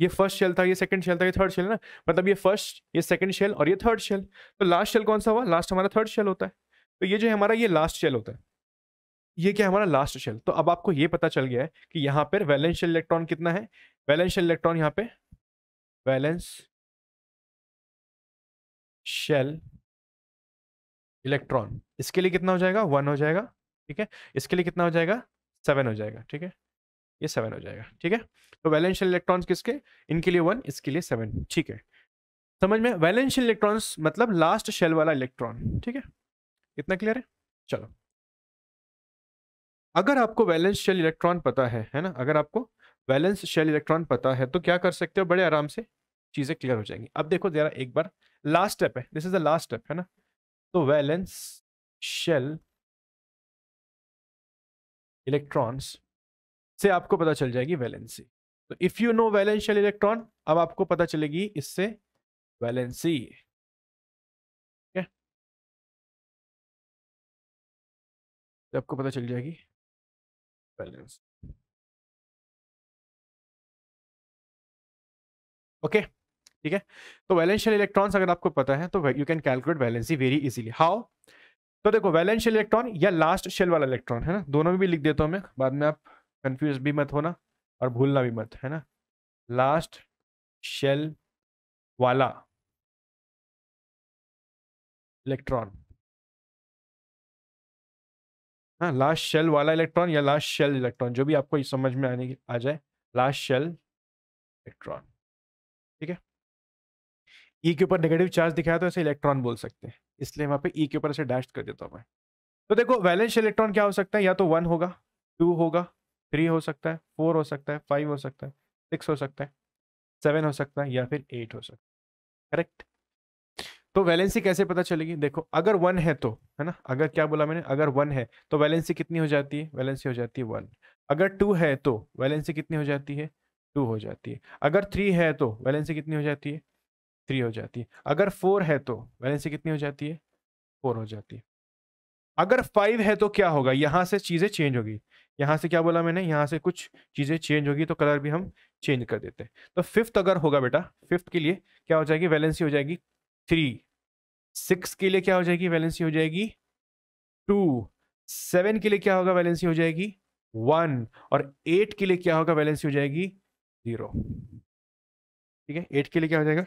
ये फर्स्ट शेल था ये सेकंड शेल था ये थर्ड शेल ना मतलब ये फर्स्ट ये सेकंड शेल और ये थर्ड शेल तो लास्ट शेल कौन सा हुआ लास्ट हमारा थर्ड शेल होता है तो ये जो है हमारा ये लास्ट शेल होता है ये क्या हमारा लास्ट शेल तो अब आपको ये पता चल गया है कि यहाँ पर वैलेंशियल इलेक्ट्रॉन कितना है वैलेंशियल इलेक्ट्रॉन यहाँ पे वैलेंस शेल इलेक्ट्रॉन इसके लिए कितना हो जाएगा वन हो जाएगा ठीक है इसके लिए कितना हो जाएगा सेवन हो जाएगा ठीक है ये सेवन हो जाएगा ठीक है तो वैलेंशियल इलेक्ट्रॉन्स किसके इनके लिए वन इसके लिए सेवन ठीक है समझ में वैलेंशियल इलेक्ट्रॉन्स मतलब लास्ट शेल वाला इलेक्ट्रॉन ठीक है इतना क्लियर है चलो अगर आपको वैलेंस शेल इलेक्ट्रॉन पता है है ना अगर आपको वैलेंस शेल इलेक्ट्रॉन पता है तो क्या कर सकते हो बड़े आराम से चीज़ें क्लियर हो जाएंगी अब देखो जरा एक बार लास्ट स्टेप है this is the last step है ना तो वैलेंस शेल इलेक्ट्रॉन्स से आपको पता चल जाएगी वैलेंसी तो if you know valence shell electron अब आपको पता चलेगी इससे वैलेंसी तो आपको पता चल जाएगी balance ओके ठीक है तो वैलेंशियल इलेक्ट्रॉन्स अगर आपको पता है तो you can calculate valency very easily how तो देखो वैलेंशियल इलेक्ट्रॉन या लास्ट शेल वाला इलेक्ट्रॉन है ना दोनों में भी लिख देता हूँ मैं बाद में आप कंफ्यूज भी मत होना और भूलना भी मत है ना लास्ट शेल वाला इलेक्ट्रॉन हाँ लास्ट शेल वाला इलेक्ट्रॉन या लास्ट शेल इलेक्ट्रॉन जो भी आपको समझ में आने आ जाए लास्ट शेल इलेक्ट्रॉन ठीक है ई e के ऊपर नेगेटिव चार्ज दिखाया तो ऐसे इलेक्ट्रॉन बोल सकते हैं इसलिए वहाँ पे ई e के ऊपर ऐसे डैश कर देता हूँ मैं तो देखो वैलेंस इलेक्ट्रॉन क्या हो सकता है या तो वन होगा टू होगा थ्री हो सकता है फोर हो सकता है फाइव हो सकता है सिक्स हो सकता है सेवन हो सकता है या फिर एट हो सकता है करेक्ट तो वैलेंसी कैसे पता चलेगी देखो अगर वन है तो है ना अगर क्या बोला मैंने अगर वन है तो वैलेंसी कितनी हो जाती है वैलेंसी हो जाती है वन अगर टू है तो वैलेंसी कितनी हो जाती है टू हो जाती है अगर थ्री है तो वैलेंसी कितनी हो जाती है थ्री हो जाती है अगर फोर है तो वैलेंसी कितनी हो जाती है फोर हो जाती है अगर फाइव है तो क्या होगा यहाँ से चीज़ें चेंज होगी यहाँ से क्या बोला मैंने यहाँ से कुछ चीज़ें चेंज होगी तो कलर भी हम चेंज कर देते हैं तो फिफ्थ अगर होगा बेटा फिफ्थ के लिए क्या हो जाएगी वैलेंसी हो जाएगी थ्री सिक्स के लिए क्या हो जाएगी वैलेंसी हो जाएगी टू सेवन के लिए क्या होगा वैलेंसी हो जाएगी वन और एट के लिए क्या होगा वैलेंसी हो जाएगी जीरो ठीक है एट के लिए क्या हो जाएगा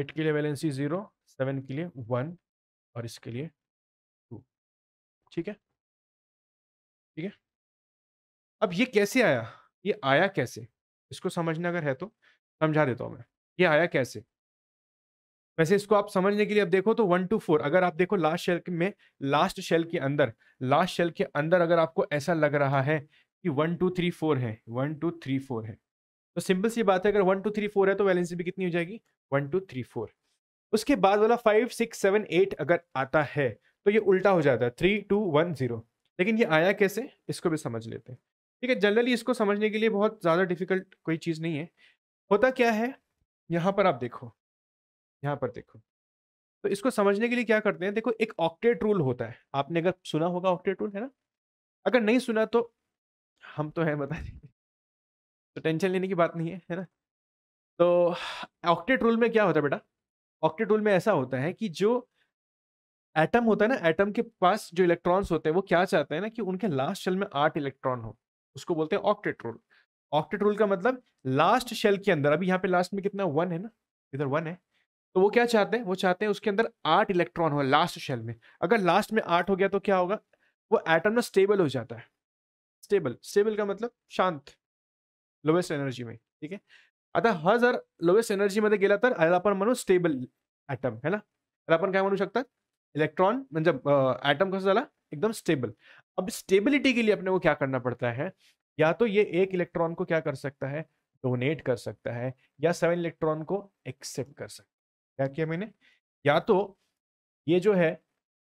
एट के लिए वैलेंसी जीरो सेवन के लिए वन और इसके लिए टू ठीक है ठीक है अब ये कैसे आया ये आया कैसे इसको समझना अगर है तो समझा देता हूँ मैं ये आया कैसे वैसे इसको आप समझने के लिए अब देखो तो वन टू फोर अगर आप देखो लास्ट शेल में लास्ट शेल के अंदर लास्ट शेल के अंदर अगर आपको ऐसा लग रहा है कि वन टू थ्री फोर है वन टू थ्री फोर है तो सिंपल सी बात है अगर वन टू थ्री फोर है तो वैलेंसी भी कितनी हो जाएगी वन टू थ्री फोर उसके बाद वाला फाइव सिक्स सेवन एट अगर आता है तो ये उल्टा हो जाता है थ्री टू वन जीरो लेकिन ये आया कैसे इसको भी समझ लेते हैं ठीक है जनरली इसको समझने के लिए बहुत ज़्यादा डिफिकल्ट कोई चीज़ नहीं है होता क्या है यहाँ पर आप देखो यहाँ पर देखो तो इसको समझने के लिए क्या करते हैं देखो एक ऑक्टेट रूल होता है आपने अगर सुना होगा ऑक्टेट रूल है ना अगर नहीं सुना तो हम तो हैं बता दें तो टेंशन लेने की बात नहीं है है ना तो ऑक्टेट रूल में क्या होता है बेटा ऑक्टेट रूल में ऐसा होता है कि जो एटम होता है ना एटम के पास जो इलेक्ट्रॉन्स होते हैं वो क्या चाहते हैं ना कि उनके लास्ट शेल में आठ इलेक्ट्रॉन हो उसको बोलते हैं ऑक्टेट रूल ऑक्टेट रूल का मतलब लास्ट शेल के अंदर अभी यहाँ पे लास्ट में कितना वन है ना इधर वन है तो वो क्या चाहते हैं वो चाहते हैं उसके अंदर आठ इलेक्ट्रॉन हो लास्ट शेल में अगर लास्ट में आठ हो गया तो क्या होगा वो एटम ना स्टेबल हो जाता है स्टेबल स्टेबल का मतलब शांत लोवेस्ट एनर्जी में ठीक है आता हर जर लोवेस्ट एनर्जी मध्ये गेला तर याला म्हणू स्टेबल एटम है ना याला आपण काय म्हणू शकता इलेक्ट्रॉन म्हणजे ॲटम कसं झाला एकदम स्टेबल अब स्टेबिलिटी के लिए अपने को क्या करना पड़ता है या तो ये एक इलेक्ट्रॉन को क्या कर सकता है डोनेट कर सकता है या सेवन इलेक्ट्रॉन को एक्सेप्ट कर सकता है क्या किया मैंने या तो ये जो है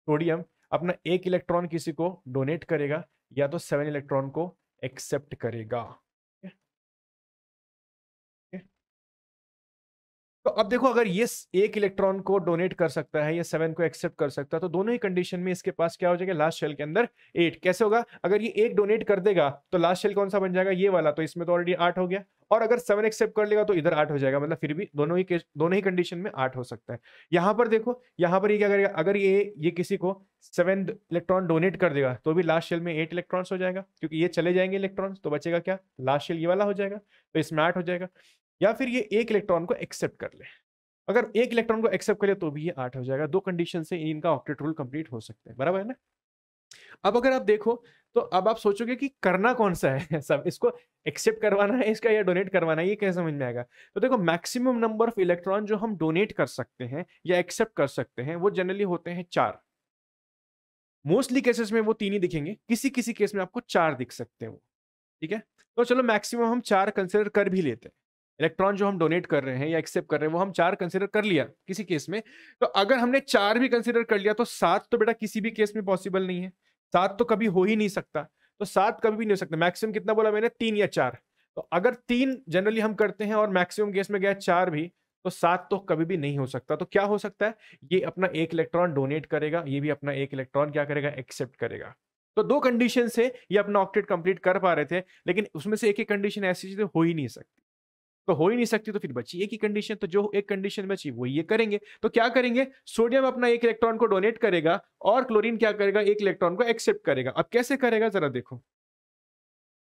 सोडियम अपना एक इलेक्ट्रॉन किसी को डोनेट करेगा या तो सेवन इलेक्ट्रॉन को एक्सेप्ट करेगा तो अब देखो अगर ये एक इलेक्ट्रॉन को डोनेट कर सकता है या सेवन को एक्सेप्ट कर सकता है तो दोनों ही कंडीशन में इसके पास क्या हो जाएगा लास्ट शेल के अंदर एट कैसे होगा अगर ये एक डोनेट कर देगा तो लास्ट शेल कौन सा बन जाएगा ये वाला तो इसमें तो ऑलरेडी आठ हो गया और अगर सेवन एक्सेप्ट कर लेगा तो इधर आठ हो जाएगा मतलब फिर भी दोनों ही दोनों ही कंडीशन में आठ हो सकता है यहां पर देखो यहां पर ये क्या करेगा अगर ये ये किसी को सेवन इलेक्ट्रॉन डोनेट कर देगा तो भी लास्ट शेल में एट इलेक्ट्रॉन्स हो जाएगा क्योंकि ये चले जाएंगे इलेक्ट्रॉन्स तो बचेगा क्या लास्ट शेल ये वाला हो जाएगा तो इसमें आठ हो जाएगा या फिर ये एक इलेक्ट्रॉन को एक्सेप्ट कर ले अगर एक इलेक्ट्रॉन को एक्सेप्ट कर ले तो भी ये आठ हो जाएगा दो कंडीशन से इनका ऑक्टेट रूल कंप्लीट हो सकता है बराबर है ना अब अगर आप देखो तो अब आप सोचोगे कि करना कौन सा है सब इसको एक्सेप्ट करवाना है इसका या डोनेट करवाना है ये कैसे समझ में आएगा तो देखो मैक्सिमम नंबर ऑफ इलेक्ट्रॉन जो हम डोनेट कर सकते हैं या एक्सेप्ट कर सकते हैं वो जनरली होते हैं चार मोस्टली केसेस में वो तीन ही दिखेंगे किसी किसी केस में आपको चार दिख सकते हैं वो ठीक है तो चलो मैक्सिमम हम चार कंसिडर कर भी लेते हैं इलेक्ट्रॉन जो हम डोनेट कर रहे हैं या एक्सेप्ट कर रहे हैं वो हम चार कंसिडर कर लिया किसी केस में तो अगर हमने चार भी कंसिडर कर लिया तो सात तो बेटा किसी भी केस में पॉसिबल नहीं है सात तो कभी हो ही नहीं सकता तो सात कभी भी नहीं हो सकता मैक्सिमम कितना बोला मैंने तीन या चार तो अगर तीन जनरली हम करते हैं और मैक्सिमम केस में गया चार भी तो सात तो कभी भी नहीं हो सकता तो क्या हो सकता है ये अपना एक इलेक्ट्रॉन डोनेट करेगा ये भी अपना एक इलेक्ट्रॉन क्या करेगा एक्सेप्ट करेगा तो दो कंडीशन से ये अपना ऑक्टेट कंप्लीट कर पा रहे थे लेकिन उसमें से एक एक कंडीशन ऐसी चीज हो ही नहीं सकती तो हो ही नहीं सकती तो फिर बची एक ही कंडीशन तो जो एक कंडीशन में बची वो ये करेंगे तो क्या करेंगे सोडियम अपना एक इलेक्ट्रॉन को डोनेट करेगा और क्लोरीन क्या करेगा एक इलेक्ट्रॉन को एक्सेप्ट करेगा अब कैसे करेगा जरा देखो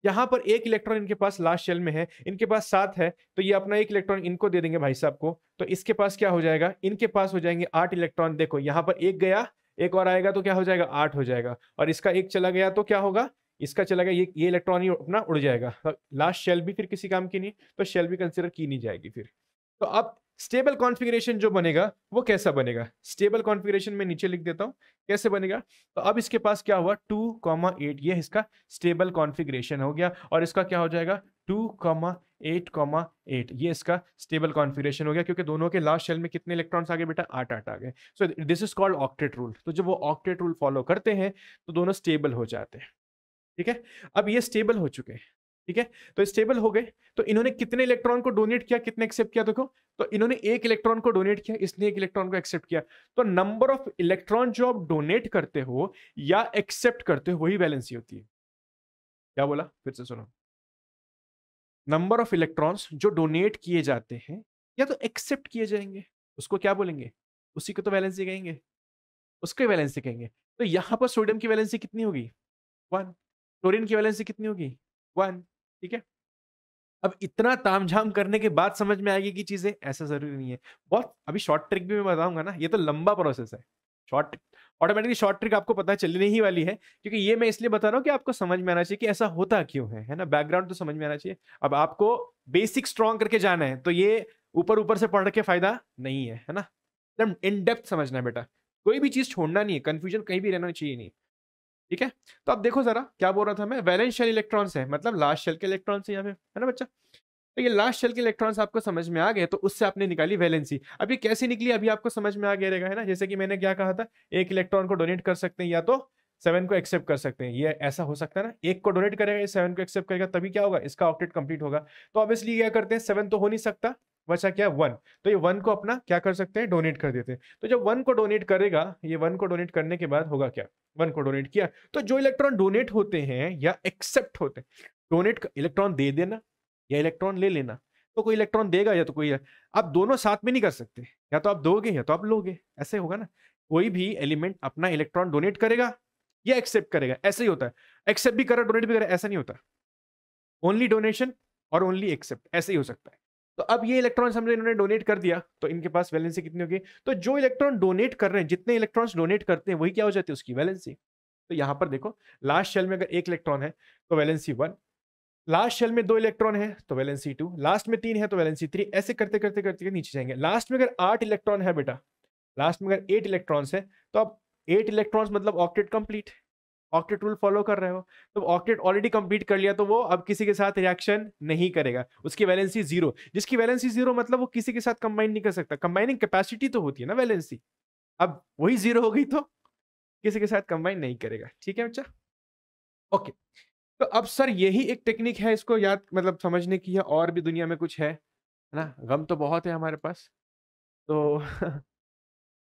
यहाँ पर एक इलेक्ट्रॉन इनके पास लास्ट शेल में है इनके पास सात है तो ये अपना एक इलेक्ट्रॉन इनको दे देंगे भाई साहब को तो इसके पास क्या हो जाएगा इनके पास हो जाएंगे आठ इलेक्ट्रॉन देखो यहाँ पर एक गया एक और आएगा तो क्या हो जाएगा आठ हो जाएगा और इसका एक चला गया तो क्या होगा इसका चला गया ये ये इलेक्ट्रॉन ही अपना उड़ जाएगा लास्ट शेल भी फिर किसी काम की नहीं तो शेल भी कंसिडर की नहीं जाएगी फिर तो अब स्टेबल कॉन्फ़िगरेशन जो बनेगा वो कैसा बनेगा स्टेबल कॉन्फ़िगरेशन में नीचे लिख देता हूँ कैसे बनेगा तो अब इसके पास क्या हुआ टू कॉमा एट ये इसका स्टेबल कॉन्फ़िगरेशन हो गया और इसका क्या हो जाएगा two comma eight comma eight ये इसका स्टेबल कॉन्फ़िगरेशन हो गया क्योंकि दोनों के लास्ट शेल में कितने इलेक्ट्रॉन्स आ गए बेटा आठ आठ आ गए so this is called octet rule तो जब वो ऑक्टेट रूल फॉलो करते हैं तो दोनों स्टेबल हो जाते हैं ठीक है अब ये स्टेबल हो चुके हैं ठीक है तो स्टेबल हो गए तो इन्होंने कितने इलेक्ट्रॉन को डोनेट किया कितने एक्सेप्ट किया देखो तो इन्होंने एक इलेक्ट्रॉन को डोनेट किया इसने एक इलेक्ट्रॉन को एक्सेप्ट किया तो नंबर ऑफ इलेक्ट्रॉन जो आप डोनेट करते हो या एक्सेप्ट करते हो वही वैलेंसी होती है क्या बोला फिर से सुनो नंबर ऑफ इलेक्ट्रॉन्स जो डोनेट किए जाते हैं या तो एक्सेप्ट किए जाएंगे उसको क्या बोलेंगे उसी को तो वैलेंसी कहेंगे उसके वैलेंसी कहेंगे तो यहां पर सोडियम की वैलेंसी कितनी होगी वन क्लोरीन की वैलेंसी कितनी होगी वन ठीक है अब इतना तामझाम करने के बाद समझ में आएगी कि चीजें ऐसा जरूरी नहीं है बहुत अभी शॉर्ट ट्रिक भी मैं बताऊंगा ना ये तो लंबा प्रोसेस है शॉर्ट ऑटोमेटिकली शॉर्ट ट्रिक आपको पता चलने ही वाली है क्योंकि ये मैं इसलिए बता रहा हूँ कि आपको समझ में आना चाहिए कि ऐसा होता क्यों है है ना बैकग्राउंड तो समझ में आना चाहिए अब आपको बेसिक स्ट्रॉन्ग करके जाना है तो ये ऊपर ऊपर से पढ़ के फायदा नहीं है है ना एकदम इन डेप्थ समझना है बेटा कोई भी चीज छोड़ना नहीं है कंफ्यूजन कहीं भी रहना चाहिए नहीं ठीक है तो आप देखो जरा क्या बोल रहा था मैं वैलेंस शेल इलेक्ट्रॉन्स है मतलब लास्ट शेल के इलेक्ट्रॉन्स है यहाँ पे है ना बच्चा तो ये लास्ट शेल के इलेक्ट्रॉन्स आपको समझ में आ गए तो उससे आपने निकाली वैलेंसी अभी कैसे निकली अभी आपको समझ में आ गया रहेगा है ना जैसे कि मैंने क्या कहा था एक इलेक्ट्रॉन को डोनेट कर सकते हैं या तो सेवन को एक्सेप्ट कर सकते हैं ये ऐसा हो सकता है ना एक को डोनेट करेगा सेवन को एक्सेप्ट करेगा तभी क्या होगा इसका ऑक्टेट कंप्लीट होगा तो ऑब्वियसली क्या करते हैं सेवन तो हो नहीं सकता बचा क्या वन तो ये वन को अपना क्या कर सकते हैं डोनेट कर देते हैं तो जब वन को डोनेट करेगा ये वन को डोनेट करने के बाद होगा क्या वन को डोनेट किया तो जो इलेक्ट्रॉन डोनेट होते हैं या एक्सेप्ट होते हैं डोनेट इलेक्ट्रॉन दे देना या इलेक्ट्रॉन ले लेना तो कोई इलेक्ट्रॉन देगा या तो कोई आप दोनों साथ में नहीं कर सकते या तो आप दोगे या तो आप लोगे ऐसे होगा ना कोई भी एलिमेंट अपना इलेक्ट्रॉन डोनेट करेगा ये एक्सेप्ट करेगा ऐसे ही होता है एक्सेप्ट भी करा डोनेट भी करा ऐसा नहीं होता ओनली डोनेशन और ओनली एक्सेप्ट ऐसे ही हो सकता है तो अब ये इलेक्ट्रॉन समझे इन्होंने डोनेट कर दिया तो इनके पास वैलेंसी कितनी होगी तो जो इलेक्ट्रॉन डोनेट कर रहे हैं जितने इलेक्ट्रॉन्स डोनेट करते हैं वही क्या हो जाती है उसकी वैलेंसी तो यहां पर देखो लास्ट शेल में अगर एक इलेक्ट्रॉन है तो वैलेंसी वन लास्ट शेल में दो इलेक्ट्रॉन है तो वैलेंसी टू लास्ट में तीन है तो वैलेंसी थ्री ऐसे करते करते करते नीचे जाएंगे लास्ट में अगर आठ इलेक्ट्रॉन है बेटा लास्ट में अगर एट इलेक्ट्रॉन्स है तो आप एट इलेक्ट्रॉन्स मतलब octet complete octet rule follow कर रहे हो तो ऑक्टेट ऑलरेडी कंप्लीट कर लिया तो वो अब किसी के साथ रिएक्शन नहीं करेगा उसकी वैलेंसी जीरो जिसकी वैलेंसी जीरो मतलब वो किसी के साथ कंबाइन नहीं कर सकता कंबाइनिंग कैपेसिटी तो होती है ना वैलेंसी अब वही जीरो हो गई तो किसी के साथ कंबाइन नहीं करेगा ठीक है बच्चा ओके तो अब सर यही एक टेक्निक है इसको याद मतलब समझने की है और भी दुनिया में कुछ है है ना गम तो बहुत है हमारे पास तो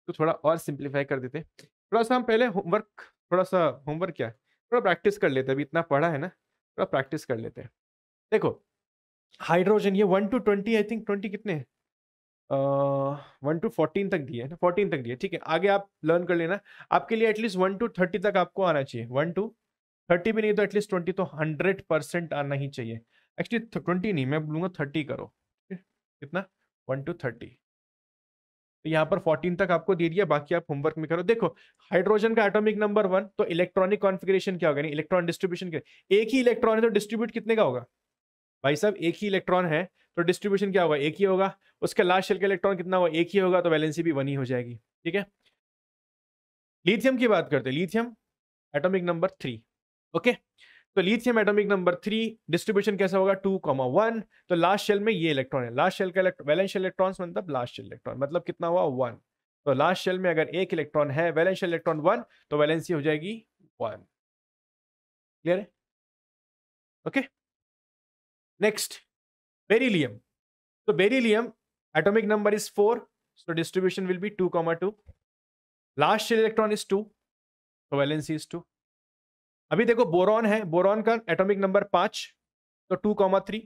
तो थोड़ा और सिंप्लीफाई कर देते थोड़ा सा हम पहले होमवर्क थोड़ा सा होमवर्क क्या है थोड़ा प्रैक्टिस कर लेते हैं अभी इतना पढ़ा है ना थोड़ा प्रैक्टिस कर लेते हैं देखो हाइड्रोजन ये one two twenty I think twenty कितने वन टू फोर्टीन तक दिए ना फोर्टीन तक दिए ठीक है आगे आप लर्न कर लेना आपके लिए एटलीस्ट वन टू थर्टी तक आपको आना चाहिए वन टू थर्टी भी नहीं तो एटलीस्ट ट्वेंटी तो हंड्रेड परसेंट आना ही चाहिए एक्चुअली ट्वेंटी नहीं मैं बोलूँगा थर्टी करो कितना वन टू थर्टी तो यहाँ पर 14 तक आपको दे दिया बाकी आप होमवर्क में करो देखो हाइड्रोजन का एटॉमिक नंबर वन तो इलेक्ट्रॉनिक कॉन्फिग्रेशन क्या होगा इलेक्ट्रॉन डिस्ट्रीब्यूशन के एक ही इलेक्ट्रॉन है तो डिस्ट्रीब्यूट कितने का होगा भाई साहब एक ही इलेक्ट्रॉन है तो डिस्ट्रीब्यूशन क्या होगा एक ही होगा उसका लास्ट शेल का इलेक्ट्रॉन कितना होगा एक ही होगा तो वैलेंसी भी वन ही हो जाएगी ठीक है लिथियम की बात करते हैं lithium atomic number three okay तो lithium atomic number three distribution कैसा होगा टू कॉमा वन तो लास्ट शेल में ये इलेक्ट्रॉन है लास्ट शेल का वैलेंस इलेक्ट्रॉन मतलब लास्ट शेल इलेक्ट्रॉन मतलब कितना हुआ वन तो लास्ट शेल में अगर एक इलेक्ट्रॉन है वैलेंस इलेक्ट्रॉन वन तो वैलेंसी हो जाएगी वन क्लियर है ओके नेक्स्ट बेरीलियम तो beryllium atomic number is four so distribution will be two comma two last shell electron is two तो वैलेंसी इज टू अभी देखो बोरॉन है बोरॉन का एटॉमिक नंबर पाँच तो टू कॉमा थ्री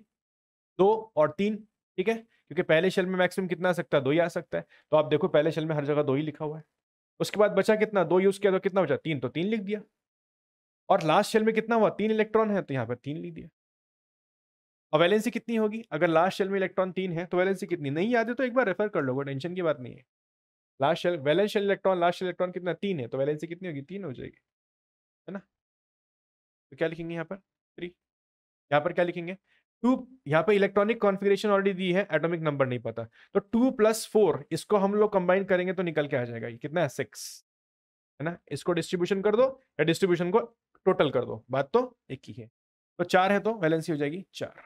दो और तीन ठीक है क्योंकि पहले शेल में मैक्सिमम कितना आ सकता है दो ही आ सकता है तो आप देखो पहले शेल में हर जगह दो ही लिखा हुआ है उसके बाद बचा कितना दो यूज़ किया तो कितना बचा तीन तो तीन लिख दिया और लास्ट शेल में कितना हुआ तीन इलेक्ट्रॉन है तो यहाँ पर तीन लिख दिया और वैलेंसी कितनी होगी अगर लास्ट शेल में इलेक्ट्रॉन तीन है तो वैलेंसी कितनी नहीं याद है तो एक बार रेफर कर लो टेंशन की बात नहीं है last shell valence shell electron last electron कितना तीन है तो वैलेंसी कितनी होगी तीन हो जाएगी है ना तो क्या लिखेंगे यहाँ पर थ्री यहाँ पर क्या लिखेंगे टू यहाँ पर इलेक्ट्रॉनिक कॉन्फिग्रेशन ऑलरेडी दी है एटॉमिक नंबर नहीं पता तो टू प्लस फोर इसको हम लोग कंबाइन करेंगे तो निकल के आ जाएगा ये कितना है सिक्स है ना इसको डिस्ट्रीब्यूशन कर दो या डिस्ट्रीब्यूशन को टोटल कर दो बात तो एक ही है तो चार है तो वैलेंसी हो जाएगी चार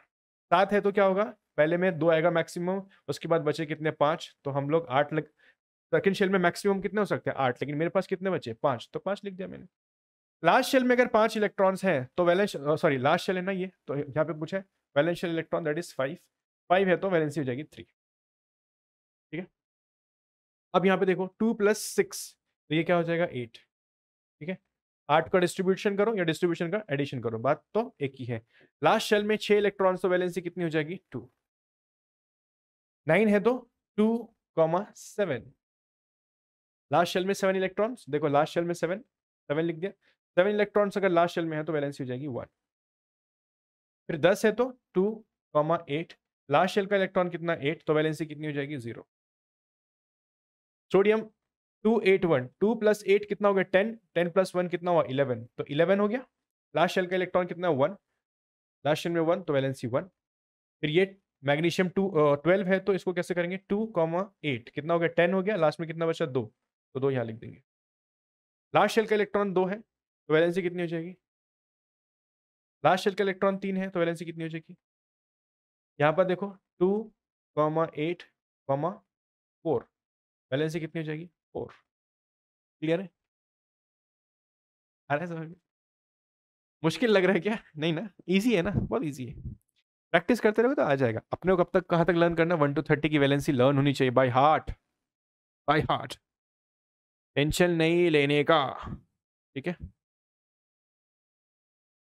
सात है तो क्या होगा पहले में दो आएगा मैक्सिमम उसके बाद बचे कितने पाँच तो हम लोग आठ लग सेकेंड शेल में मैक्सिमम कितने हो सकते हैं आठ लेकिन मेरे पास कितने बचे पाँच तो पाँच लिख दिया मैंने लास्ट शेल में अगर पांच इलेक्ट्रॉन्स हैं तो वैलेंस सॉरी लास्ट शेल है ना ये तो यहाँ पे पूछा है valence shell electron that is five five है तो वैलेंसी हो जाएगी थ्री ठीक है अब यहाँ पे देखो टू प्लस सिक्स तो ये क्या हो जाएगा एट ठीक है आठ का डिस्ट्रीब्यूशन करो या डिस्ट्रीब्यूशन का एडिशन करो बात तो एक ही है लास्ट शेल में छह इलेक्ट्रॉन्स तो वैलेंसी कितनी हो जाएगी टू नाइन है तो two comma seven last shell में सेवन इलेक्ट्रॉन्स देखो लास्ट शेल में सेवन सेवन लिख दिया सेवन इलेक्ट्रॉन्स अगर लास्ट शेल में है तो वैलेंसी हो जाएगी वन फिर दस है तो two comma eight last shell का इलेक्ट्रॉन कितना एट तो वैलेंसी कितनी हो जाएगी zero sodium two eight one two plus eight कितना हो गया टेन टेन प्लस वन कितना हुआ इलेवन तो इलेवन हो गया लास्ट शेल का इलेक्ट्रॉन कितना वन लास्ट शेल में वन तो वैलेंसी वन फिर ये मैग्नीशियम टू ट्वेल्व है तो इसको कैसे करेंगे टू कॉमा एट कितना हो गया टेन हो गया लास्ट में कितना बचा दो तो दो यहाँ लिख देंगे लास्ट शेल का इलेक्ट्रॉन दो है तो वैलेंसी कितनी हो जाएगी लास्ट शेल का इलेक्ट्रॉन तीन है तो वैलेंसी कितनी हो जाएगी यहाँ पर देखो two comma eight comma four valency कितनी हो जाएगी फोर क्लियर है आ रहा है समझ में मुश्किल लग रहा है क्या नहीं ना इजी है ना बहुत इजी है प्रैक्टिस करते रहोगे तो आ जाएगा अपने को कब तक कहाँ तक लर्न करना वन टू थर्टी की वैलेंसी लर्न होनी चाहिए by heart by heart tension नहीं लेने का ठीक है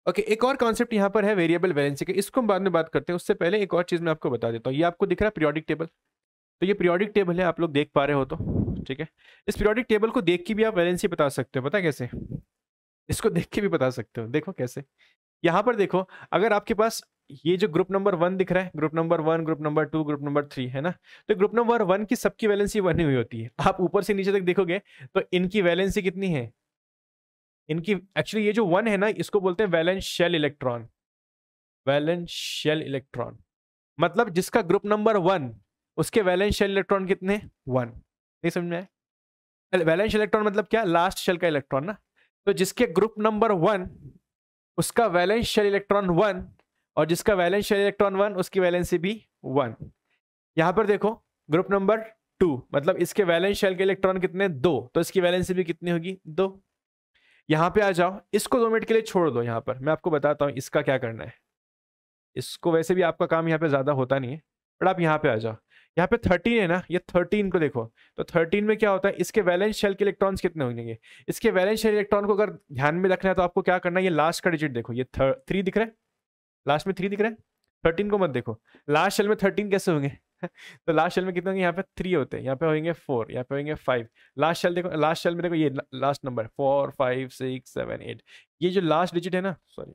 ओके okay, एक और कॉन्सेप्ट यहाँ पर है वेरिएबल वैलेंसी का इसको हम बाद में बात करते हैं उससे पहले एक और चीज़ मैं आपको बता देता हूँ ये आपको दिख रहा है पीरियोडिक टेबल तो ये पीरियोडिक टेबल है आप लोग देख पा रहे हो तो ठीक है इस पीरियोडिक टेबल को देख के भी आप वैलेंसी बता सकते हो पता है कैसे इसको देख के भी बता सकते हो देखो कैसे यहाँ पर देखो अगर आपके पास ये जो ग्रुप नंबर वन दिख रहा है group number one group number two group number three है ना तो ग्रुप नंबर वन की सबकी वैलेंसी बनी हुई होती है आप ऊपर से नीचे तक देखोगे तो इनकी वैलेंसी कितनी है इनकी एक्चुअली ये जो वन है ना इसको बोलते हैं valence shell electron valence shell electron मतलब जिसका ग्रुप नंबर वन उसके वैलेंस शेल इलेक्ट्रॉन कितने वन नहीं समझ में आया वैलेंस इलेक्ट्रॉन मतलब क्या लास्ट शेल का इलेक्ट्रॉन ना तो जिसके ग्रुप नंबर वन उसका वैलेंस शेल इलेक्ट्रॉन वन और जिसका वैलेंस शेल इलेक्ट्रॉन वन उसकी वैलेंसी भी वन यहाँ पर देखो ग्रुप नंबर टू मतलब इसके वैलेंस शेल के इलेक्ट्रॉन कितने दो तो इसकी वैलेंसी भी कितनी होगी दो यहाँ पे आ जाओ इसको दो मिनट के लिए छोड़ दो यहाँ पर मैं आपको बताता हूँ इसका क्या करना है इसको वैसे भी आपका काम यहाँ पे ज़्यादा होता नहीं है बट आप यहाँ पे आ जाओ यहाँ पे थर्टीन है ना ये थर्टीन को देखो तो थर्टीन में क्या होता है इसके वैलेंस शेल के इलेक्ट्रॉन्स कितने होंगे इसके वैलेंस शेल इलेक्ट्रॉन को अगर ध्यान में रखना है तो आपको क्या करना है ये लास्ट का डिजिट देखो ये थ्री दिख रहा है लास्ट में थ्री दिख रहा है थर्टीन को मत देखो लास्ट शेल में थर्टीन कैसे होंगे तो लास्ट शेल में कितने होंगे यहाँ पे थ्री होते हैं यहाँ पे होंगे फोर यहाँ पे होंगे फाइव लास्ट शेल देखो लास्ट शेल में देखो ये last number four five six seven eight ये जो लास्ट डिजिट है ना सॉरी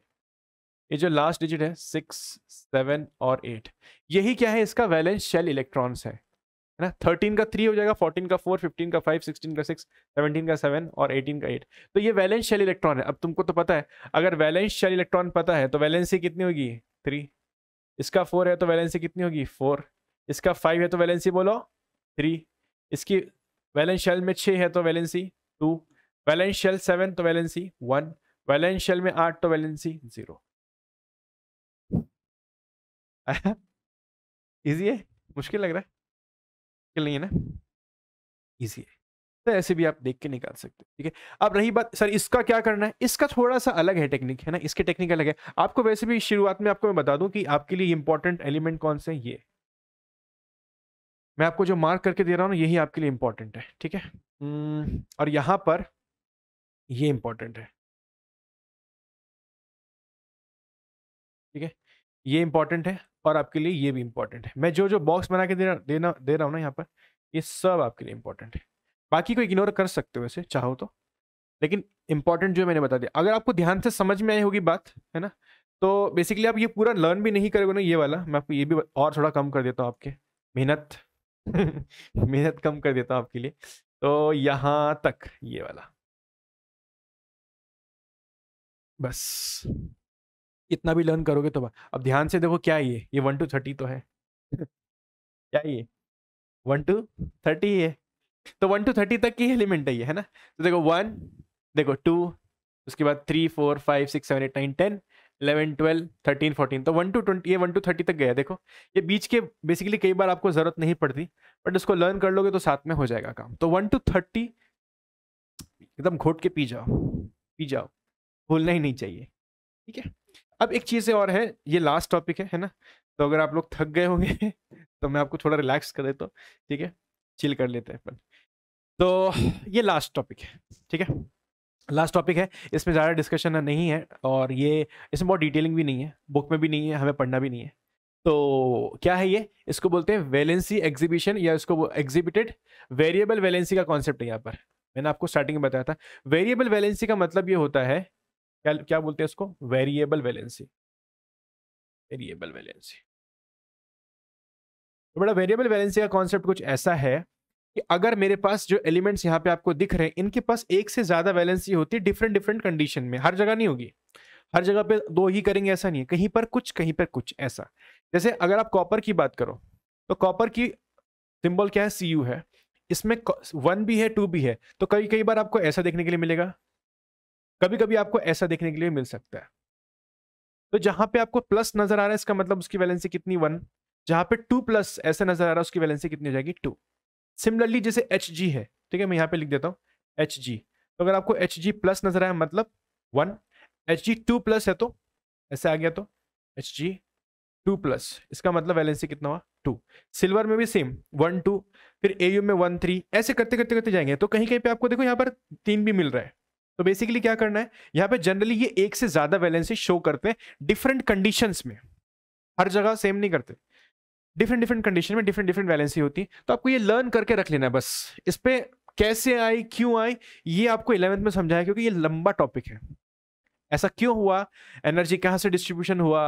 ये जो लास्ट डिजिट है सिक्स सेवन और एट यही क्या है इसका वैलेंस शेल इलेक्ट्रॉन्स है है ना थर्टीन का थ्री हो जाएगा फोर्टीन का फोर फिफ्टीन का फाइव सिक्सटीन का सिक्स सेवनटीन का सेवन और एटीन का एट तो ये वैलेंस शेल इलेक्ट्रॉन है अब तुमको तो पता है अगर वैलेंस शेल इलेक्ट्रॉन पता है तो वैलेंसी कितनी होगी थ्री इसका फोर है तो वैलेंसी कितनी होगी फोर इसका फाइव है तो वैलेंसी बोलो थ्री इसकी शेल में छः है तो वैलेंसी टू शेल सेवन तो वैलेंसी वन शेल में आठ तो वैलेंसी जीरो इजी है मुश्किल लग रहा है मुश्किल नहीं है ना इजी है तो ऐसे भी आप देख के निकाल सकते हो ठीक है अब रही बात सर इसका क्या करना है इसका थोड़ा सा अलग है टेक्निक है ना इसके टेक्निक अलग है आपको वैसे भी शुरुआत में आपको मैं बता दूं कि आपके लिए इंपॉर्टेंट एलिमेंट कौन से ये मैं आपको जो मार्क करके दे रहा हूँ ना यही आपके लिए इम्पॉर्टेंट है ठीक है हम्म, और यहाँ पर ये इम्पॉर्टेंट है ठीक है ये इम्पॉर्टेंट है और आपके लिए ये भी इम्पॉर्टेंट है मैं जो जो बॉक्स बना के दे देना दे रहा हूँ ना यहाँ पर ये सब आपके लिए इम्पॉर्टेंट है बाकी को इग्नोर कर सकते हो वैसे चाहो तो लेकिन इम्पॉर्टेंट जो मैंने बता दिया अगर आपको ध्यान से समझ में आई होगी बात है ना तो बेसिकली आप ये पूरा लर्न भी नहीं करोगे ना ये वाला मैं आपको ये भी और थोड़ा कम कर देता हूँ आपके मेहनत मेहनत कम कर देता हूँ आपके लिए तो यहाँ तक ये वाला बस इतना भी लर्न करोगे तो अब ध्यान से देखो क्या ये ये वन टू थर्टी तो है क्या ये वन टू थर्टी है तो वन टू थर्टी तक की एलिमेंट है ये है ना तो देखो वन देखो टू उसके बाद three four five six seven eight nine ten eleven twelve thirteen fourteen तो वन टू ट्वेंटी ये वन टू थर्टी तक गया देखो ये बीच के बेसिकली कई बार आपको ज़रूरत नहीं पड़ती बट इसको लर्न कर लोगे तो साथ में हो जाएगा काम तो वन टू थर्टी एकदम घोट के पी जाओ पी जाओ भूलना ही नहीं चाहिए ठीक है अब एक चीज़ और है ये लास्ट टॉपिक है है ना तो अगर आप लोग थक गए होंगे तो मैं आपको थोड़ा रिलैक्स कर देता हूँ ठीक है चिल कर लेते हैं अपन तो ये लास्ट टॉपिक है ठीक है लास्ट टॉपिक है इसमें ज़्यादा डिस्कशन नहीं है और ये इसमें बहुत डिटेलिंग भी नहीं है बुक में भी नहीं है हमें पढ़ना भी नहीं है तो क्या है ये इसको बोलते हैं वैलेंसी एग्जीबिशन या इसको एग्जीबिटेड वेरिएबल वैलेंसी का कॉन्सेप्ट है यहाँ पर मैंने आपको स्टार्टिंग में बताया था वेरिएबल वैलेंसी का मतलब ये होता है क्या क्या बोलते हैं इसको वेरिएबल वैलेंसी वेरिएबल वैलेंसी तो बड़ा वेरिएबल वैलेंसी का कॉन्सेप्ट कुछ ऐसा है कि अगर मेरे पास जो एलिमेंट्स यहाँ पे आपको दिख रहे हैं इनके पास एक से ज़्यादा वैलेंसी होती है डिफरेंट डिफरेंट कंडीशन में हर जगह नहीं होगी हर जगह पे दो ही करेंगे ऐसा नहीं है कहीं पर कुछ कहीं पर कुछ ऐसा जैसे अगर आप कॉपर की बात करो तो कॉपर की सिंबल क्या है सी यू है इसमें वन भी है टू भी है तो कई कई बार आपको ऐसा देखने के लिए मिलेगा कभी कभी आपको ऐसा देखने के लिए मिल सकता है तो जहां पे आपको प्लस नजर आ रहा है इसका मतलब उसकी वैलेंसी कितनी वन जहां पे टू प्लस ऐसा नजर आ रहा है उसकी वैलेंसी कितनी हो जाएगी टू सिमिलरली जैसे एच जी है ठीक है मैं यहाँ पे लिख देता हूँ एच जी तो अगर आपको एच जी प्लस नजर आया मतलब one H G two plus है तो ऐसे आ गया तो एच जी टू प्लस इसका मतलब वैलेंसी कितना हुआ टू सिल्वर में भी सेम वन टू फिर ए में वन थ्री ऐसे करते करते करते जाएंगे तो कहीं कहीं पे आपको देखो यहाँ पर तीन भी मिल रहा है तो बेसिकली क्या करना है यहाँ पे जनरली ये एक से ज्यादा वैलेंसी शो करते हैं डिफरेंट कंडीशंस में हर जगह सेम नहीं करते डिफरेंट डिफरेंट कंडीशन में डिफरेंट डिफरेंट वैलेंसी होती है तो आपको ये लर्न करके रख लेना है बस इस पर कैसे आई क्यों आई ये आपको इलेवेंथ में समझाया क्योंकि ये लंबा टॉपिक है ऐसा क्यों हुआ एनर्जी कहाँ से डिस्ट्रीब्यूशन हुआ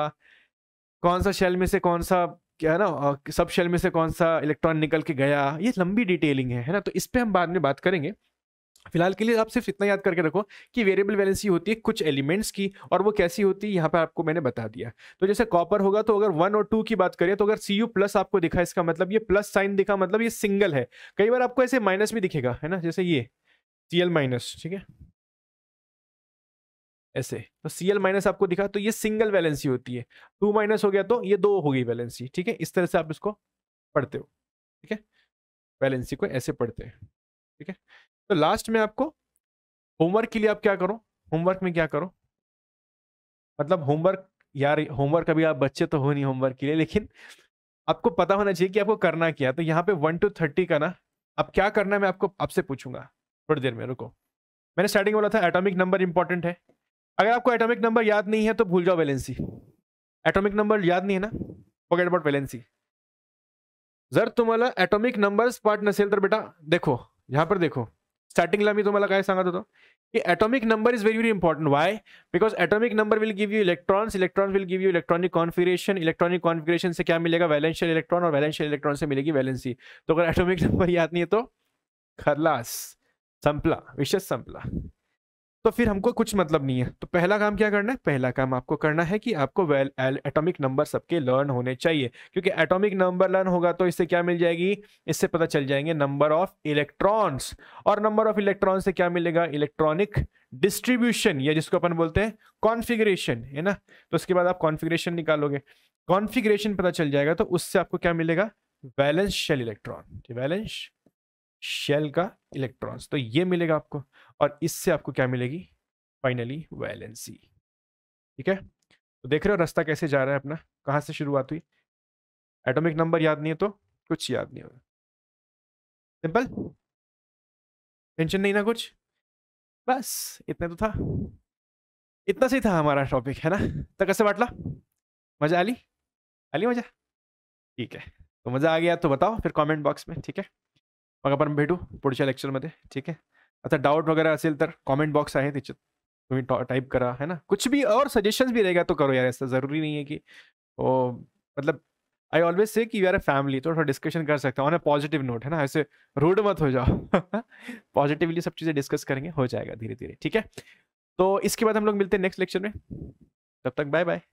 कौन सा शेल में से कौन सा क्या है ना सब शेल में से कौन सा इलेक्ट्रॉन निकल के गया ये लंबी डिटेलिंग है है ना तो इस पर हम बाद में बात करेंगे फिलहाल के लिए आप सिर्फ इतना याद करके रखो कि वेरिएबल वैलेंसी होती है कुछ एलिमेंट्स की और वो कैसी होती है यहाँ पे आपको मैंने बता दिया तो जैसे कॉपर होगा तो अगर वन और टू की बात करें तो अगर सी यू प्लस आपको दिखा इसका मतलब ये प्लस साइन दिखा मतलब ये सिंगल है कई बार आपको ऐसे माइनस भी दिखेगा है ना जैसे ये सी एल माइनस ठीक है ऐसे तो सी एल माइनस आपको दिखा तो ये सिंगल वैलेंसी होती है टू माइनस हो गया तो ये दो होगी बैलेंसी वैलेंसी ठीक है इस तरह से आप इसको पढ़ते हो ठीक है वैलेंसी को ऐसे पढ़ते हैं ठीक है तो लास्ट में आपको होमवर्क के लिए आप क्या करो होमवर्क में क्या करो मतलब होमवर्क यार होमवर्क अभी आप बच्चे तो हो नहीं होमवर्क के लिए लेकिन आपको पता होना चाहिए कि आपको करना क्या तो यहाँ पे वन टू थर्टी का ना अब क्या करना है मैं आपको आपसे पूछूंगा थोड़ी देर में रुको मैंने स्टार्टिंग बोला था एटॉमिक नंबर इंपॉर्टेंट है अगर आपको एटॉमिक नंबर याद नहीं है तो भूल जाओ वैलेंसी एटॉमिक नंबर याद नहीं है ना फॉरगेट अबाउट वैलेंसी जर तुम्हारा एटॉमिक नंबर्स पार्ट नसेल तो बेटा देखो यहाँ पर देखो स्टार्टिंगला मी तुम्हाला काय सांगत होतो की atomic number is very very important why because atomic number will give you electrons electron will give you electronic configuration electronic configuration से क्या मिलेगा वैलेंशियल इलेक्ट्रॉन और वैलेंशियल इलेक्ट्रॉन से मिलेगी वैलेंसी तो अगर एटॉमिक नंबर याद नहीं है तो खरलास संपला विशेष संपला तो फिर हमको कुछ मतलब नहीं है तो पहला काम क्या करना है पहला काम आपको करना है कि आपको वेल एटोमिक नंबर सबके लर्न होने चाहिए क्योंकि एटॉमिक नंबर लर्न होगा तो इससे क्या मिल जाएगी इससे पता चल जाएंगे नंबर ऑफ इलेक्ट्रॉन्स और नंबर ऑफ इलेक्ट्रॉन से क्या मिलेगा इलेक्ट्रॉनिक डिस्ट्रीब्यूशन या जिसको अपन बोलते हैं कॉन्फिग्रेशन है ना तो उसके बाद आप कॉन्फिग्रेशन निकालोगे कॉन्फिग्रेशन पता चल जाएगा तो उससे आपको क्या मिलेगा valence shell electron valence shell का इलेक्ट्रॉन्स तो ये मिलेगा आपको और इससे आपको क्या मिलेगी फाइनली वैलेंसी ठीक है तो देख रहे हो रास्ता कैसे जा रहा है अपना कहाँ से शुरुआत हुई एटॉमिक नंबर याद नहीं है तो कुछ याद नहीं होगा सिंपल टेंशन नहीं ना कुछ बस इतना तो था इतना सही था हमारा टॉपिक है ना तो कैसे बाटला मजा आली आली मजा ठीक है तो मज़ा आ गया तो बताओ फिर कमेंट बॉक्स में ठीक है मग आपण भेटू लेक्चर में ठीक है अच्छा डाउट वगैरह अल तो कॉमेंट बॉक्स है तुम्हें तुम्ही टाइप करा है ना कुछ भी और सजेशंस भी रहेगा तो करो यार ऐसा ज़रूरी नहीं है कि ओ मतलब आई ऑलवेज से कि यू आर अ फैमिली तो थोड़ा डिस्कशन कर सकते हो ऑन अ पॉजिटिव नोट है ना ऐसे रूड मत हो जाओ पॉजिटिवली सब चीज़ें डिस्कस करेंगे हो जाएगा धीरे धीरे ठीक है तो इसके बाद हम लोग मिलते हैं नेक्स्ट लेक्चर में तब तक बाय बाय